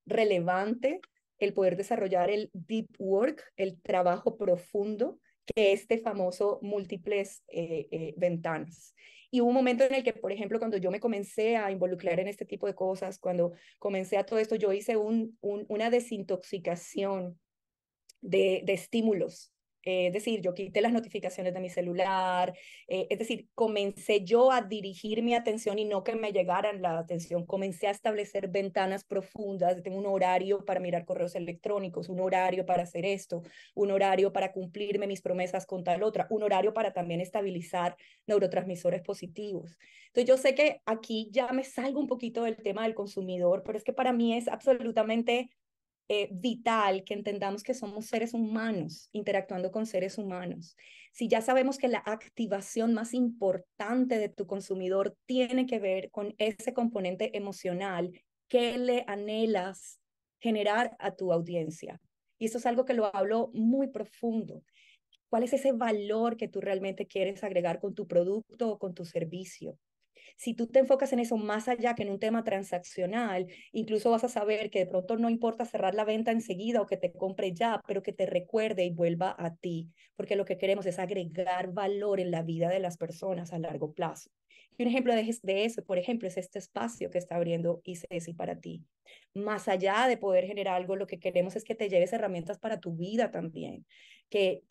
relevante el poder desarrollar el deep work, el trabajo profundo, que este famoso múltiples eh, eh, ventanas. Y hubo un momento en el que, por ejemplo, cuando yo me comencé a involucrar en este tipo de cosas, cuando comencé a todo esto, yo hice una desintoxicación de estímulos eh, es decir, yo quité las notificaciones de mi celular, eh, es decir, comencé yo a dirigir mi atención y no que me llegaran la atención, comencé a establecer ventanas profundas, tengo un horario para mirar correos electrónicos, un horario para hacer esto, un horario para cumplirme mis promesas con tal otra, un horario para también estabilizar neurotransmisores positivos. Entonces yo sé que aquí ya me salgo un poquito del tema del consumidor, pero es que para mí es absolutamente eh, vital que entendamos que somos seres humanos interactuando con seres humanos. Si ya sabemos que la activación más importante de tu consumidor tiene que ver con ese componente emocional, que le anhelas generar a tu audiencia? Y eso es algo que lo hablo muy profundo. ¿Cuál es ese valor que tú realmente quieres agregar con tu producto o con tu servicio? Si tú te enfocas en eso más allá que en un tema transaccional, incluso vas a saber que de pronto no importa cerrar la venta enseguida o que te compre ya, pero que te recuerde y vuelva a ti, porque lo que queremos es agregar valor en la vida de las personas a largo plazo. Y un ejemplo de, de eso, por ejemplo, es este espacio que está abriendo ICESI para ti. Más allá de poder generar algo, lo que queremos es que te lleves herramientas para tu vida también que,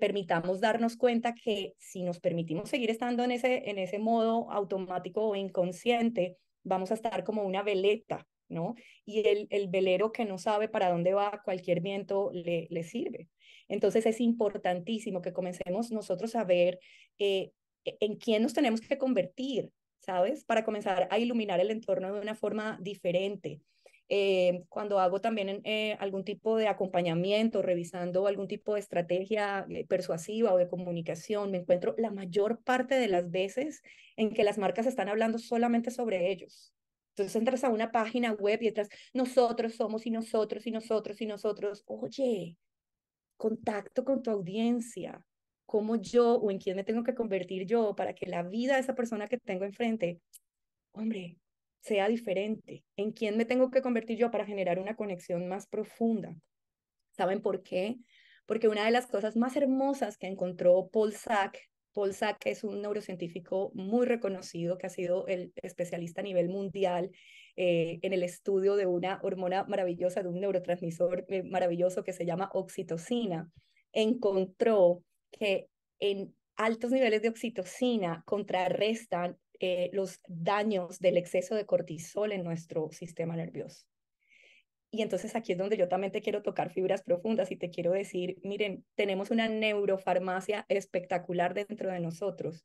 permitamos darnos cuenta que si nos permitimos seguir estando en ese, en ese modo automático o inconsciente, vamos a estar como una veleta, ¿no? Y el, velero que no sabe para dónde va, cualquier viento le, le sirve. Entonces es importantísimo que comencemos nosotros a ver eh, e-, en quién nos tenemos que convertir, ¿sabes? Para comenzar a iluminar el entorno de una forma diferente eh, cuando hago también eh, algún tipo de acompañamiento, revisando algún tipo de estrategia eh, persuasiva o de comunicación, me encuentro la mayor parte de las veces en que las marcas están hablando solamente sobre ellos. Entonces entras a una página web y entras, nosotros somos y nosotros y nosotros y nosotros. Oye, contacto con tu audiencia, cómo yo o en quién me tengo que convertir yo para que la vida de esa persona que tengo enfrente, hombre, sea diferente, en quién me tengo que convertir yo para generar una conexión más profunda. ¿Saben por qué? Porque una de las cosas más hermosas que encontró Paul Sack, Paul Sack es un neurocientífico muy reconocido que ha sido el especialista a nivel mundial eh, en el estudio de una hormona maravillosa, de un neurotransmisor eh, maravilloso que se llama oxitocina, encontró que en altos niveles de oxitocina contrarrestan eh, los daños del exceso de cortisol en nuestro sistema nervioso. Y entonces aquí es donde yo también te quiero tocar fibras profundas y te quiero decir, miren, tenemos una neurofarmacia espectacular dentro de nosotros,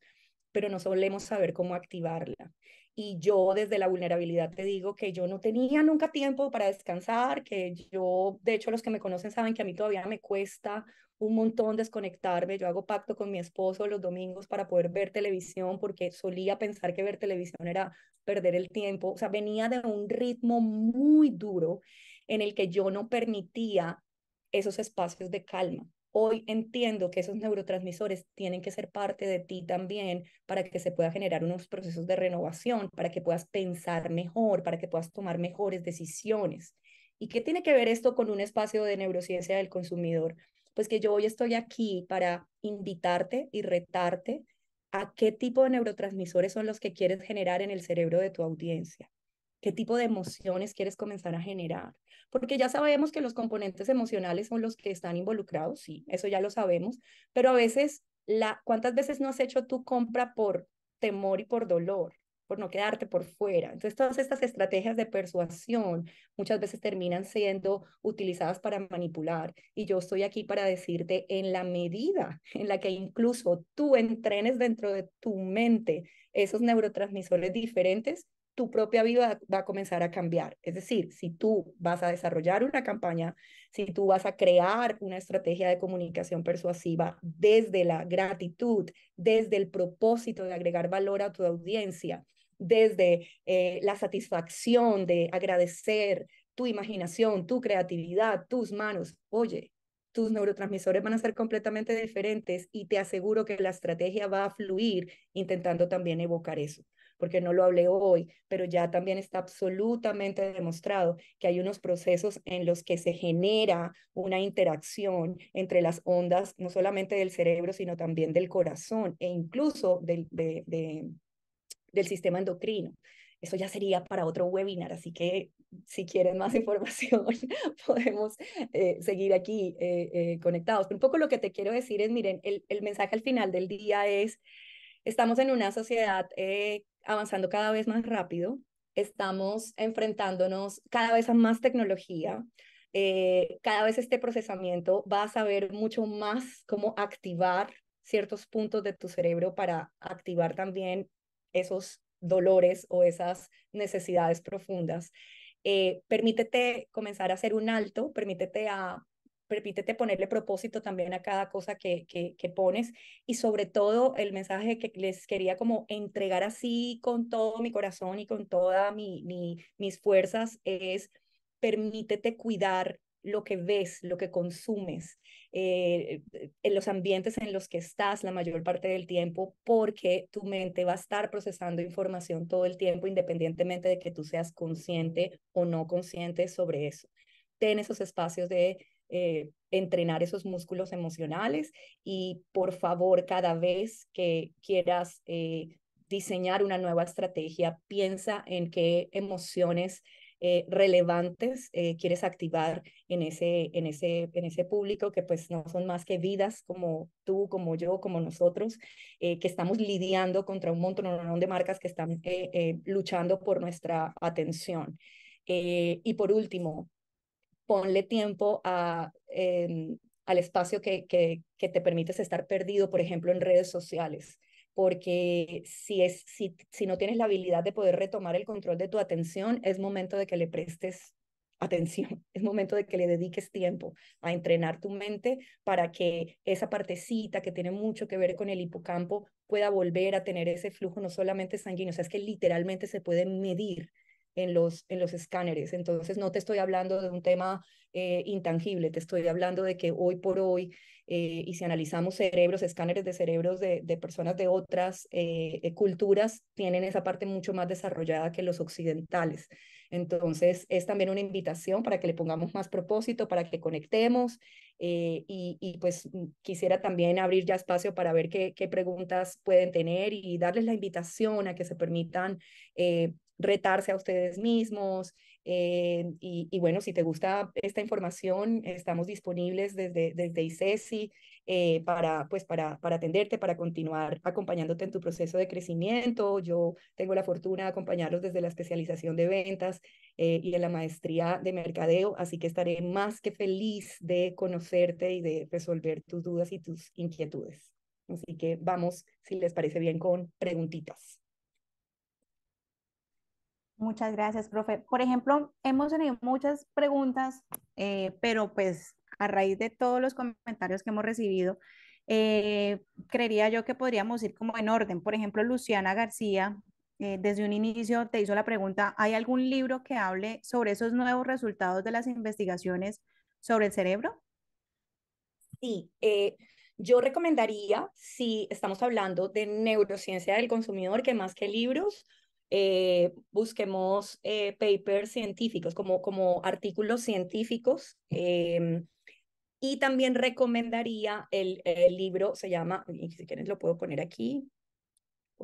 pero no solemos saber cómo activarla. Y yo desde la vulnerabilidad te digo que yo no tenía nunca tiempo para descansar, que yo, de hecho los que me conocen saben que a mí todavía me cuesta un montón desconectarme. Yo hago pacto con mi esposo los domingos para poder ver televisión porque solía pensar que ver televisión era perder el tiempo. O sea, venía de un ritmo muy duro en el que yo no permitía esos espacios de calma. Hoy entiendo que esos neurotransmisores tienen que ser parte de ti también para que se pueda generar unos procesos de renovación, para que puedas pensar mejor, para que puedas tomar mejores decisiones. ¿Y qué tiene que ver esto con un espacio de neurociencia del consumidor? pues que yo hoy estoy aquí para invitarte y retarte a qué tipo de neurotransmisores son los que quieres generar en el cerebro de tu audiencia. ¿Qué tipo de emociones quieres comenzar a generar? Porque ya sabemos que los componentes emocionales son los que están involucrados, sí, eso ya lo sabemos, pero a veces, la, ¿cuántas veces no has hecho tu compra por temor y por dolor? por no quedarte por fuera. Entonces, todas estas estrategias de persuasión muchas veces terminan siendo utilizadas para manipular. Y yo estoy aquí para decirte, en la medida en la que incluso tú entrenes dentro de tu mente esos neurotransmisores diferentes, tu propia vida va a comenzar a cambiar. Es decir, si tú vas a desarrollar una campaña, si tú vas a crear una estrategia de comunicación persuasiva desde la gratitud, desde el propósito de agregar valor a tu audiencia, desde eh, la satisfacción de agradecer tu imaginación, tu creatividad, tus manos. Oye, tus neurotransmisores van a ser completamente diferentes y te aseguro que la estrategia va a fluir intentando también evocar eso, porque no lo hablé hoy, pero ya también está absolutamente demostrado que hay unos procesos en los que se genera una interacción entre las ondas, no solamente del cerebro, sino también del corazón e incluso del, de, del sistema endocrino. Eso ya sería para otro webinar, así que si quieren más información podemos eh, seguir aquí eh, eh, conectados. Pero un poco lo que te quiero decir es, miren, el, el mensaje al final del día es, estamos en una sociedad avanzando cada vez más rápido, estamos enfrentándonos cada vez a más tecnología, cada vez este procesamiento va a saber mucho más cómo activar ciertos puntos de tu cerebro para activar también esos dolores o esas necesidades profundas. Eh, permítete comenzar a hacer un alto, permítete a permítete ponerle propósito también a cada cosa que, que, pones y sobre todo el mensaje que les quería como entregar así con todo mi corazón y con todas mi, mis fuerzas es permítete cuidar lo que ves, lo que consumes, eh, eh, en los ambientes en los que estás la mayor parte del tiempo, porque tu mente va a estar procesando información todo el tiempo, independientemente de que tú seas consciente o no consciente sobre eso. Ten esos espacios de eh, entrenar esos músculos emocionales y por favor, cada vez que quieras diseñar una nueva estrategia, piensa en qué emociones eh, relevantes eh, quieres activar en ese, en, ese, en público que pues no son más que vidas como tú, como yo, como nosotros, eh, que estamos lidiando contra un montón de marcas que están luchando por nuestra atención. y por último, ponle tiempo a em, al espacio que, que, que, te permites estar perdido, por ejemplo, en redes sociales porque si, es, si, no tienes la habilidad de poder retomar el control de tu atención, es momento de que le prestes atención, es momento de que le dediques tiempo a entrenar tu mente para que esa partecita que tiene mucho que ver con el hipocampo pueda volver a tener ese flujo no solamente sanguíneo, o sea, es que literalmente se puede medir en los, en los escáneres. Entonces, no te estoy hablando de un tema eh, intangible, te estoy hablando de que hoy por hoy, eh, y si analizamos cerebros, escáneres de cerebros de, personas de otras eh, culturas, tienen esa parte mucho más desarrollada que los occidentales. Entonces, es también una invitación para que le pongamos más propósito, para que conectemos. y, pues mm, quisiera también abrir ya espacio para ver qué, preguntas pueden tener y darles la invitación a que se permitan retarse a ustedes mismos. Eh, y, bueno, si te gusta esta información, estamos disponibles desde, desde ICESI e eh, para, pues para, para atenderte, para continuar acompañándote en tu proceso de crecimiento. Yo tengo la fortuna de acompañarlos desde la especialización de ventas eh, y en la maestría de mercadeo, así que estaré más que feliz de conocerte y de resolver tus dudas y tus inquietudes. Así que vamos, si les parece bien, con preguntitas. Muchas gracias, profe. Por ejemplo, hemos tenido muchas preguntas, eh, pero pues a raíz de todos los comentarios que hemos recibido, eh, creería yo que podríamos ir como en orden. Por ejemplo, Luciana García, eh, desde un inicio te hizo la pregunta, ¿hay algún libro que hable sobre esos nuevos resultados de las investigaciones sobre el cerebro? Sí, yo recomendaría, si estamos hablando de neurociencia del consumidor, que más que libros, eh, busquemos eh, papers científicos, como, como artículos científicos. Em, y también recomendaría el, el, libro, se llama, si quieren lo puedo poner aquí,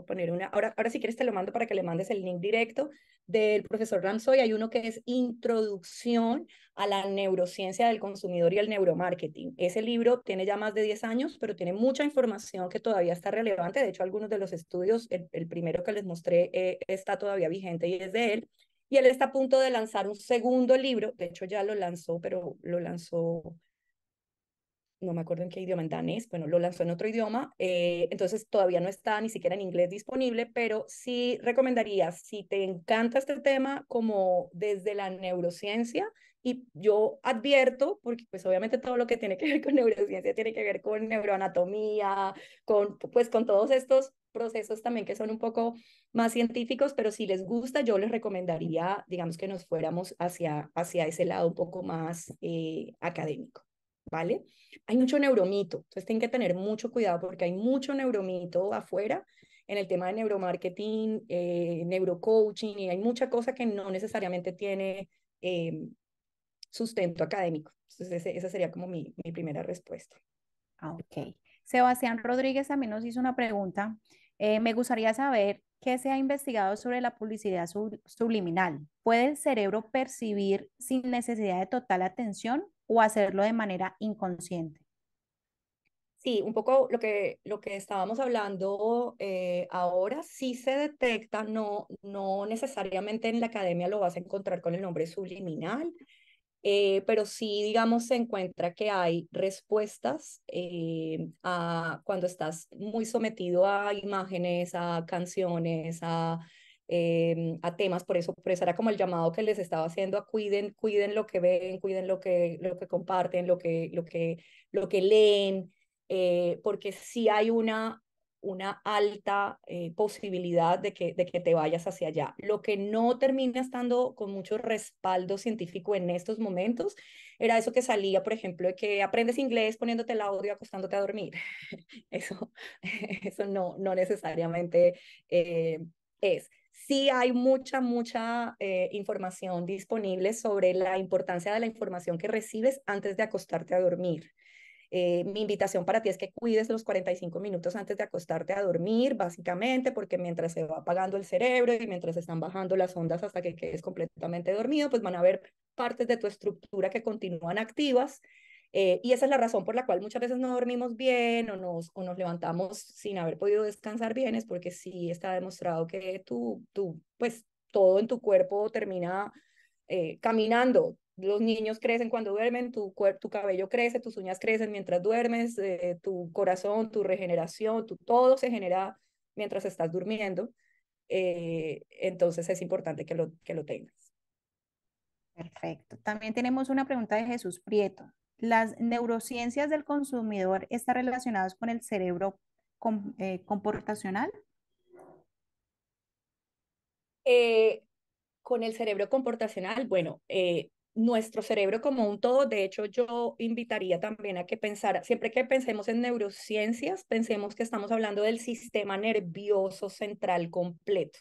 poner una. Ahora, ahora si quieres te lo mando para que le mandes el link directo del profesor Ramsoy. Hay uno que es Introducción a la neurociencia del consumidor y el neuromarketing. Ese libro tiene ya más de 10 años, pero tiene mucha información que todavía está relevante. De hecho, algunos de los estudios, el, primero que les mostré eh, está todavía vigente y es de él. Y él está a punto de lanzar un segundo libro. De hecho, ya lo lanzó, pero lo lanzó no me acuerdo en qué idioma, en danés, bueno, lo lanzó en otro idioma, eh, entonces todavía no está ni siquiera en inglés disponible, pero sí recomendaría, si te encanta este tema, como desde la neurociencia, y yo advierto, porque pues obviamente todo lo que tiene que ver con neurociencia tiene que ver con neuroanatomía, con pues con todos estos procesos también que son un poco más científicos, pero si les gusta, yo les recomendaría, digamos, que nos fuéramos hacia, hacia ese lado un poco más eh, académico. ¿vale? Hay mucho neuromito, entonces tienen que tener mucho cuidado porque hay mucho neuromito afuera en el tema de neuromarketing, eh, neurocoaching, y hay mucha cosa que no necesariamente tiene eh, sustento académico. Entonces esa sería como mi, mi primera respuesta. Ah, ok. Sebastián Rodríguez también nos hizo una pregunta. Eh, me gustaría saber qué se ha investigado sobre la publicidad subliminal. ¿Puede el cerebro percibir sin necesidad de total atención o hacerlo de manera inconsciente. Sí, un poco lo que, lo que estábamos hablando eh, ahora sí se detecta, no, no necesariamente en la academia lo vas a encontrar con el nombre subliminal, eh, pero sí, digamos, se encuentra que hay respuestas eh, a cuando estás muy sometido a imágenes, a canciones, a Em, a temas, por eso, por era como el llamado que les estaba haciendo a cuiden, cuiden lo que ven, cuiden lo que, lo que comparten, lo que, lo que, lo que leen, eh, porque sí hay una, una alta eh, posibilidad de que, de que te vayas hacia allá. Lo que no termina estando con mucho respaldo científico en estos momentos era eso que salía, por ejemplo, de que aprendes inglés poniéndote el audio acostándote a dormir. Eso, eso no, no necesariamente eh, es sí hay mucha, mucha eh, información disponible sobre la importancia de la información que recibes antes de acostarte a dormir. Eh, mi invitación para ti es que cuides los 45 minutos antes de acostarte a dormir, básicamente, porque mientras se va apagando el cerebro y mientras están bajando las ondas hasta que quedes completamente dormido, pues van a haber partes de tu estructura que continúan activas eh, y esa es la razón por la cual muchas veces no dormimos bien o nos, nos levantamos sin haber podido descansar bien, es porque sí está demostrado que tú, tú pues todo en tu cuerpo termina eh, caminando. Los niños crecen cuando duermen, tu, tu cabello crece, tus uñas crecen mientras duermes, eh, tu corazón, tu regeneración, tu, todo se genera mientras estás durmiendo. entonces es importante que lo, que lo tengas. Perfecto. También tenemos una pregunta de Jesús Prieto. Las neurociencias del consumidor están relacionadas con el cerebro eh, comportacional. Eh, con el cerebro comportacional, bueno, eh, nuestro cerebro como un todo, de hecho yo invitaría también a que pensara, siempre que pensemos en neurociencias, pensemos que estamos hablando del sistema nervioso central completo.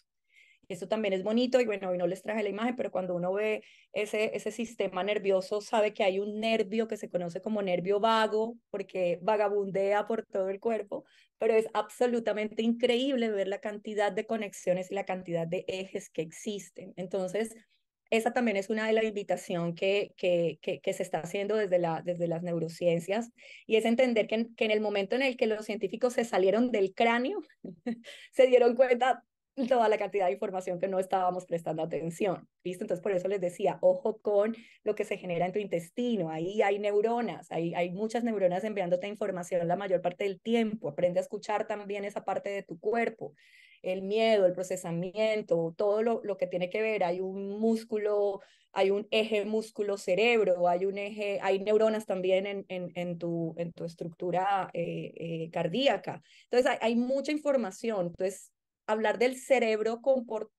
Esto también es bonito y bueno, hoy no les traje la imagen, pero cuando uno ve ese, ese sistema nervioso, sabe que hay un nervio que se conoce como nervio vago, porque vagabundea por todo el cuerpo, pero es absolutamente increíble ver la cantidad de conexiones y la cantidad de ejes que existen. Entonces, esa también es una de las invitaciones que, que, se está haciendo desde, la, desde las neurociencias, y es entender que que en el momento en el que los científicos se salieron del cráneo, se dieron cuenta toda la cantidad de información que no estábamos prestando atención, ¿listo? Entonces, por eso les decía, ojo con lo que se genera en tu intestino, ahí hay neuronas, hay muchas neuronas enviándote información la mayor parte del tiempo, aprende a escuchar también esa parte de tu cuerpo, el miedo, el procesamiento, todo lo, lo que tiene que ver, hay un músculo, hay un eje músculo-cerebro, hay un eje, hay neuronas también en, en, tu, en tu estructura eh, eh, cardíaca, entonces hay, hay mucha información, entonces hablar del cerebro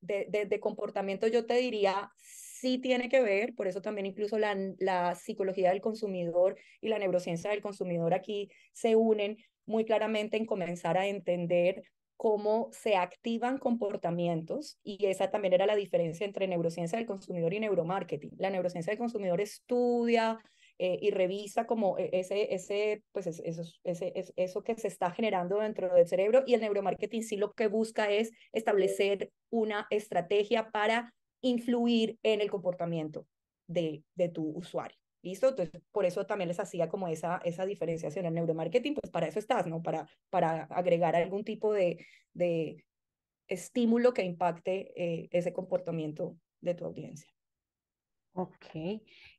de, comportamiento, yo te diría, sí tiene que ver, por eso también incluso la psicología del consumidor y la neurociencia del consumidor aquí se unen muy claramente en comenzar a entender cómo se activan comportamientos y esa también era la diferencia entre neurociencia del consumidor y neuromarketing. La neurociencia del consumidor estudia eh, y revisa como e, ese, ese, pues eso, ese, eso que se está generando dentro del cerebro y el neuromarketing sí lo que busca es establecer una estrategia para influir en el comportamiento de, de tu usuario. ¿Listo? Entonces, por eso también les hacía como esa, esa diferenciación. El neuromarketing, pues para eso estás, ¿no? Para, para agregar algún tipo de, de estímulo que impacte eh, ese comportamiento de tu audiencia. Ok.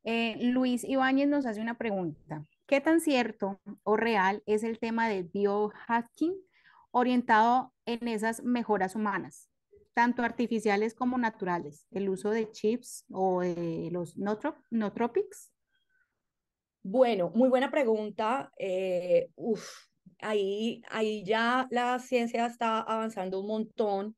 Eh, Luis Ibáñez nos hace una pregunta. ¿Qué tan cierto o real es el tema del biohacking orientado en esas mejoras humanas, tanto artificiales como naturales? El uso de chips o de los tropics? Bueno, muy buena pregunta. Eh, ahí, ahí ya la ciencia está avanzando un montón.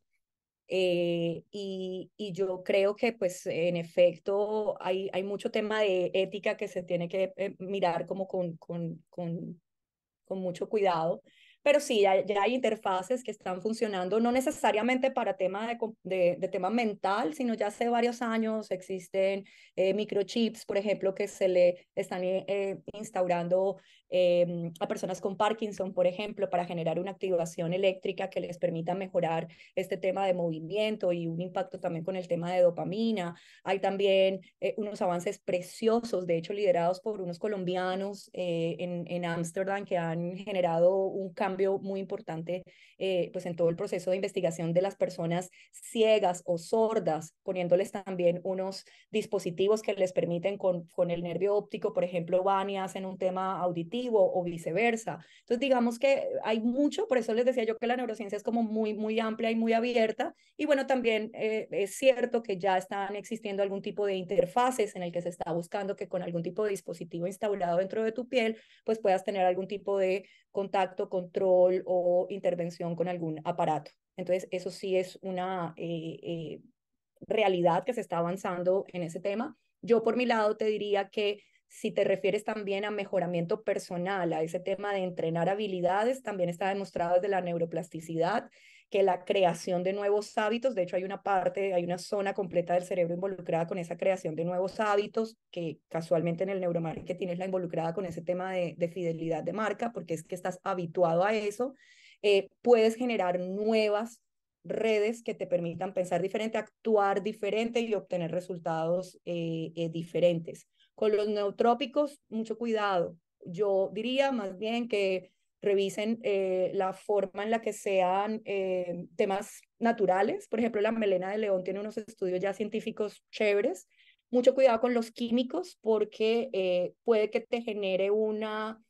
Eh, y, yo creo que, pues, en efecto, hay, hay mucho tema de ética que se tiene que eh, mirar como con, con, con, con mucho cuidado. Pero sí, ya, hay interfaces que están funcionando, no necesariamente para tema de, de, de tema mental, sino ya hace varios años existen eh, microchips, por ejemplo, que se le están eh, eh, instaurando em, a personas con Parkinson, por ejemplo, para generar una activación eléctrica que les permita mejorar este tema de movimiento y un impacto también con el tema de dopamina. Hay también unos avances preciosos, de hecho, liderados por unos colombianos en Ámsterdam que han generado un cambio muy importante eh, pues en todo el proceso de investigación de las personas ciegas o sordas, poniéndoles también unos dispositivos que les permiten con, con el nervio óptico, por ejemplo, van y hacen un tema auditivo o viceversa. Entonces, digamos que hay mucho, por eso les decía yo que la neurociencia es como muy, muy amplia y muy abierta. Y bueno, también eh, es cierto que ya están existiendo algún tipo de interfaces en el que se está buscando que con algún tipo de dispositivo instaurado dentro de tu piel, pues puedas tener algún tipo de contacto, con o intervención con algún aparato. Entonces, eso sí es una eh, eh, realidad que se está avanzando en ese tema. Yo por mi lado te diría que si te refieres también a mejoramiento personal, a ese tema de entrenar habilidades, también está demostrado desde la neuroplasticidad que la creación de nuevos hábitos, de hecho hay una parte, hay una zona completa del cerebro involucrada con esa creación de nuevos hábitos, que casualmente en el neuromarketing tienes la involucrada con ese tema de, fidelidad de marca, porque es que estás habituado a eso, eh, puedes generar nuevas redes que te permitan pensar diferente, actuar diferente y obtener resultados eh, eh, diferentes. Con los neutrópicos, mucho cuidado. Yo diría más bien que revisen eh, la forma en la que sean eh, temas naturales. Por ejemplo, la melena de león tiene unos estudios ya científicos chéveres. Mucho cuidado con los químicos porque eh, puede que te genere una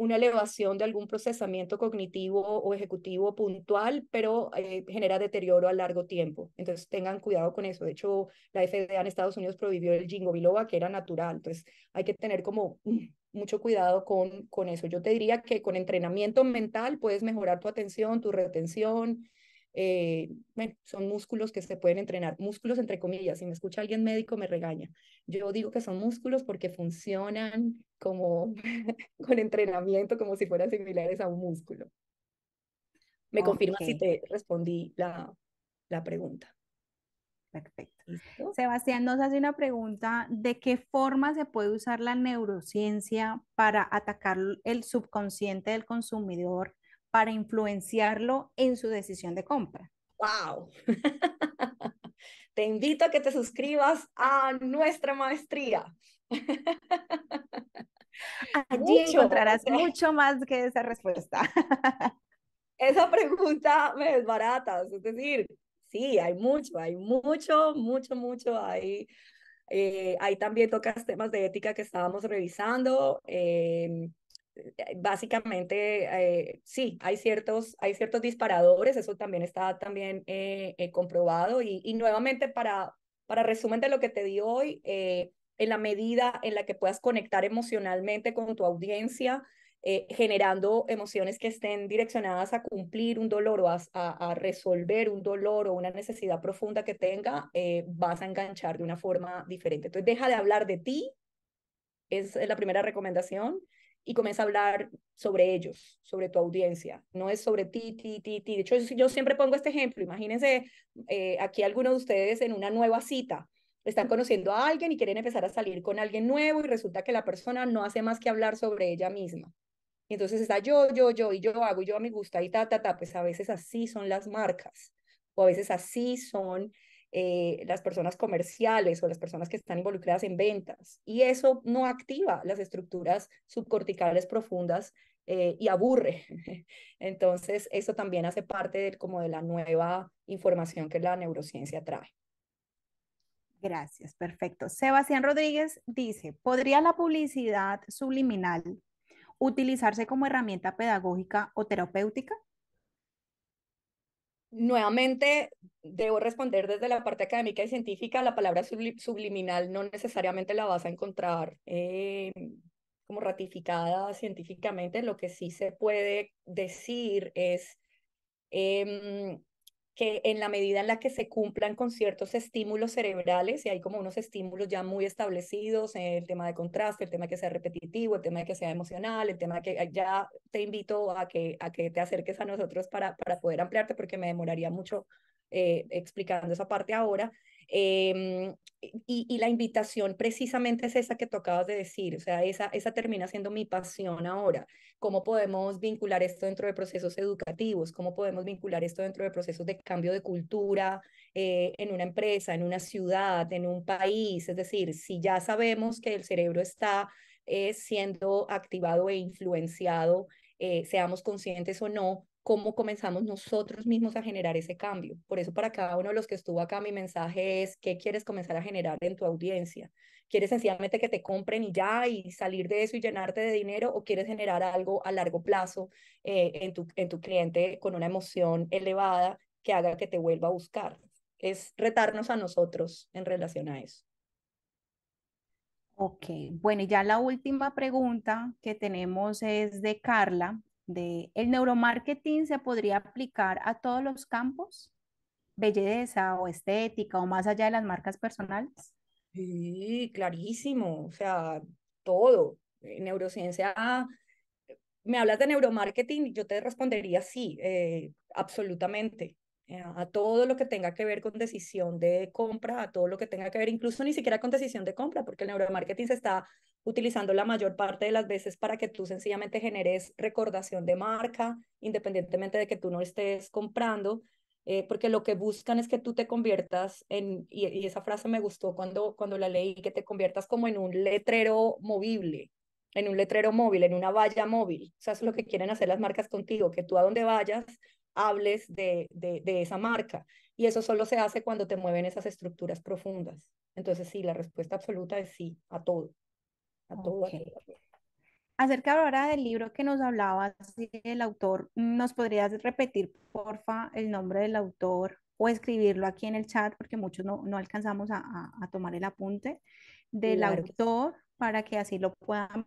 una elevación de algún procesamiento cognitivo o ejecutivo puntual, pero eh, genera deterioro a largo tiempo. Entonces tengan cuidado con eso. De hecho, la FDA en Estados Unidos prohibió el jingo biloba, que era natural. Entonces hay que tener como mucho cuidado con, con eso. Yo te diría que con entrenamiento mental puedes mejorar tu atención, tu retención, eh, son músculos que se pueden entrenar, músculos entre comillas, si me escucha alguien médico me regaña. Yo digo que son músculos porque funcionan como con entrenamiento, como si fueran similares a un músculo. Me confirma si te respondí la, la pregunta. Perfecto. Sebastián nos hace una pregunta, ¿de qué forma se puede usar la neurociencia para atacar el subconsciente del consumidor para influenciarlo en su decisión de compra. ¡Wow! te invito a que te suscribas a nuestra maestría. Allí encontrarás mucho más que esa respuesta. esa pregunta me desbaratas, es decir, sí, hay mucho, hay mucho, mucho, mucho, ahí. Eh, ahí también tocas temas de ética que estábamos revisando. Em, eh, básicamente, eh, sí, hay ciertos, hay ciertos disparadores, eso también está también eh, comprobado. Y, nuevamente, para, para resumen de lo que te di hoy, en la medida en la que puedas conectar emocionalmente con tu audiencia, generando emociones que estén direccionadas a cumplir un dolor o a, resolver un dolor o una necesidad profunda que tenga, vas a enganchar de una forma diferente. Entonces, deja de hablar de ti, es la primera recomendación y comienza a hablar sobre ellos, sobre tu audiencia. No es sobre ti, ti, ti, ti. De hecho, yo siempre pongo este ejemplo. Imagínense eh, aquí algunos de ustedes en una nueva cita. Están conociendo a alguien y quieren empezar a salir con alguien nuevo y resulta que la persona no hace más que hablar sobre ella misma. Y entonces está yo, yo, yo y yo hago yo a mi gusta y ta, ta, ta. Pues a veces así son las marcas o a veces así son eh, las personas comerciales o las personas que están involucradas en ventas. Y eso no activa las estructuras subcorticales profundas eh, y aburre. Entonces, eso también hace parte como de la nueva información que la neurociencia trae. Gracias, perfecto. Sebastián Rodríguez dice, ¿podría la publicidad subliminal utilizarse como herramienta pedagógica o terapéutica? nuevamente debo responder desde la parte académica y científica, la palabra subliminal no necesariamente la vas a encontrar eh, como ratificada científicamente, lo que sí se puede decir es... Em, que en la medida en la que se cumplan con ciertos estímulos cerebrales, y hay como unos estímulos ya muy establecidos, eh, el tema de contraste, el tema que sea repetitivo, el tema que sea emocional, el tema que ya te invito a que, a que te acerques a nosotros para, poder ampliarte, porque me demoraría mucho eh, explicando esa parte ahora, Em, y, la invitación precisamente es esa que tocabas acabas de decir, o sea, esa, esa termina siendo mi pasión ahora. ¿Cómo podemos vincular esto dentro de procesos educativos? ¿Cómo podemos vincular esto dentro de procesos de cambio de cultura eh, en una empresa, en una ciudad, en un país? Es decir, si ya sabemos que el cerebro está eh, siendo activado e influenciado, eh, seamos conscientes o no, cómo comenzamos nosotros mismos a generar ese cambio. Por eso para cada uno de los que estuvo acá mi mensaje es, ¿qué quieres comenzar a generar en tu audiencia? ¿Quieres sencillamente que te compren y ya y salir de eso y llenarte de dinero o quieres generar algo a largo plazo eh, en, tu, en tu cliente con una emoción elevada que haga que te vuelva a buscar? Es retarnos a nosotros en relación a eso. Ok, bueno, y ya la última pregunta que tenemos es de Carla de el neuromarketing se podría aplicar a todos los campos, belleza o estética o más allá de las marcas personales. Sí, clarísimo, o sea, todo. Eh, neurociencia, me hablas de neuromarketing, yo te respondería sí, eh, absolutamente a todo lo que tenga que ver con decisión de compra, a todo lo que tenga que ver, incluso ni siquiera con decisión de compra, porque el neuromarketing se está utilizando la mayor parte de las veces para que tú sencillamente generes recordación de marca, independientemente de que tú no estés comprando, eh, porque lo que buscan es que tú te conviertas en, y, esa frase me gustó cuando, cuando la leí, que te conviertas como en un letrero movible, en un letrero móvil, en una valla móvil. O sea, es lo que quieren hacer las marcas contigo, que tú a donde vayas hables de, esa marca. Y eso solo se hace cuando te mueven esas estructuras profundas. Entonces, sí, la respuesta absoluta es sí, a todo. A Acerca ahora del libro que nos hablabas el autor, ¿nos podrías repetir, porfa, el nombre del autor o escribirlo aquí en el chat, porque muchos no, no alcanzamos a, tomar el apunte del autor para que así lo puedan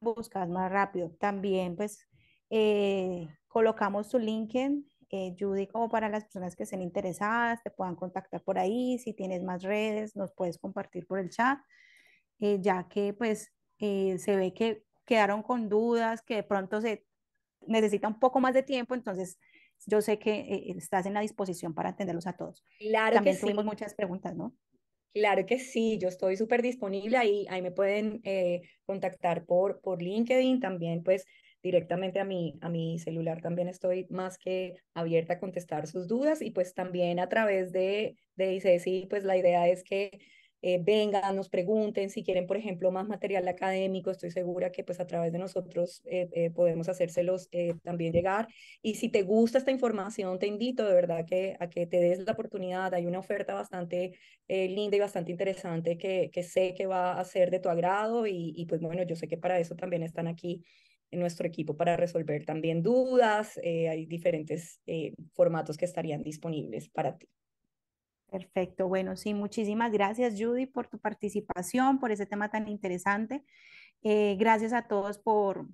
buscar más rápido. También, pues, eh, Colocamos tu LinkedIn, eh, Judy, como para las personas que estén interesadas, te puedan contactar por ahí. Si tienes más redes, nos puedes compartir por el chat, eh, ya que pues eh, se ve que quedaron con dudas, que de pronto se necesita un poco más de tiempo, entonces yo sé que estás en la disposición para atenderlos a todos. Claro También tuvimos muchas preguntas, ¿no? Claro que sí, yo estoy súper disponible ahí, ahí me pueden contactar por, por LinkedIn, también pues directamente a mi, a mi celular también estoy más que abierta a contestar sus dudas y pues también a través de, de sí pues la idea es que eh, vengan, nos pregunten si quieren, por ejemplo, más material académico. Estoy segura que pues a través de nosotros eh, eh, podemos hacérselos también llegar. Y si te gusta esta información, te invito de verdad que, a que te des la oportunidad. Hay una oferta bastante linda y bastante interesante que, que sé que va a ser de tu agrado y, y pues bueno, yo sé que para eso también están aquí en nuestro equipo para resolver también dudas. Eh, hay diferentes eh, formatos que estarían disponibles para ti. Perfecto, bueno, sí, muchísimas gracias Judy por tu participación, por ese tema tan interesante. Eh, gracias a todos por,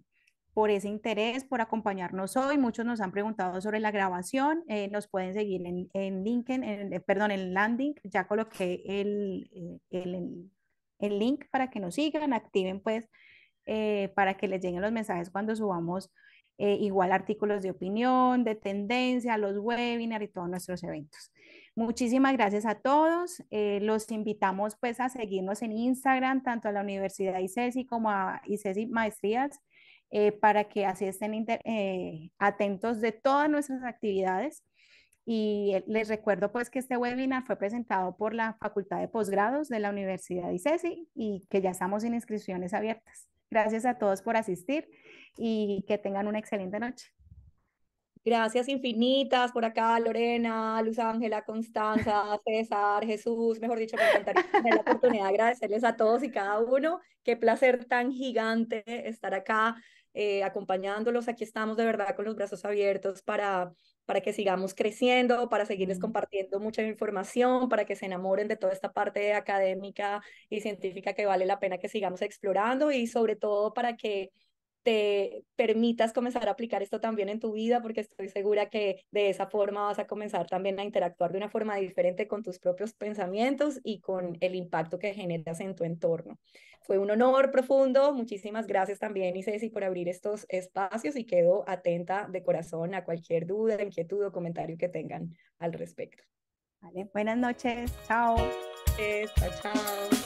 por ese interés, por acompañarnos hoy. Muchos nos han preguntado sobre la grabación. nos pueden seguir en, en LinkedIn, perdón, en Landing. Ya coloqué el, el, el, link para que nos sigan, activen pues eh, para que les lleguen los mensajes cuando subamos eh, igual artículos de opinión, de tendencia, los webinars y todos nuestros eventos. Muchísimas gracias a todos. Eh, los invitamos pues a seguirnos en Instagram, tanto a la Universidad ICESI como a ICESI Maestrías, para que así estén atentos de todas nuestras actividades. Y les recuerdo pues que este webinar fue presentado por la Facultad de Posgrados de la Universidad ICESI y que ya estamos en inscripciones abiertas. Gracias a todos por asistir y que tengan una excelente noche. Gracias infinitas por acá, Lorena, Luz Ángela, Constanza, César, Jesús, mejor dicho, me encantaría tener la oportunidad de agradecerles a todos y cada uno. Qué placer tan gigante estar acá eh, acompañándolos. Aquí estamos de verdad con los brazos abiertos para, para que sigamos creciendo, para seguirles compartiendo mucha información, para que se enamoren de toda esta parte académica y científica que vale la pena que sigamos explorando y sobre todo para que te permitas comenzar a aplicar esto también en tu vida, porque estoy segura que de esa forma vas a comenzar también a interactuar de una forma diferente con tus propios pensamientos y con el impacto que generas en tu entorno. Fue un honor profundo, muchísimas gracias también, Icesi, por abrir estos espacios y quedo atenta de corazón a cualquier duda, inquietud o comentario que tengan al respecto. Vale, buenas noches, chao. chao.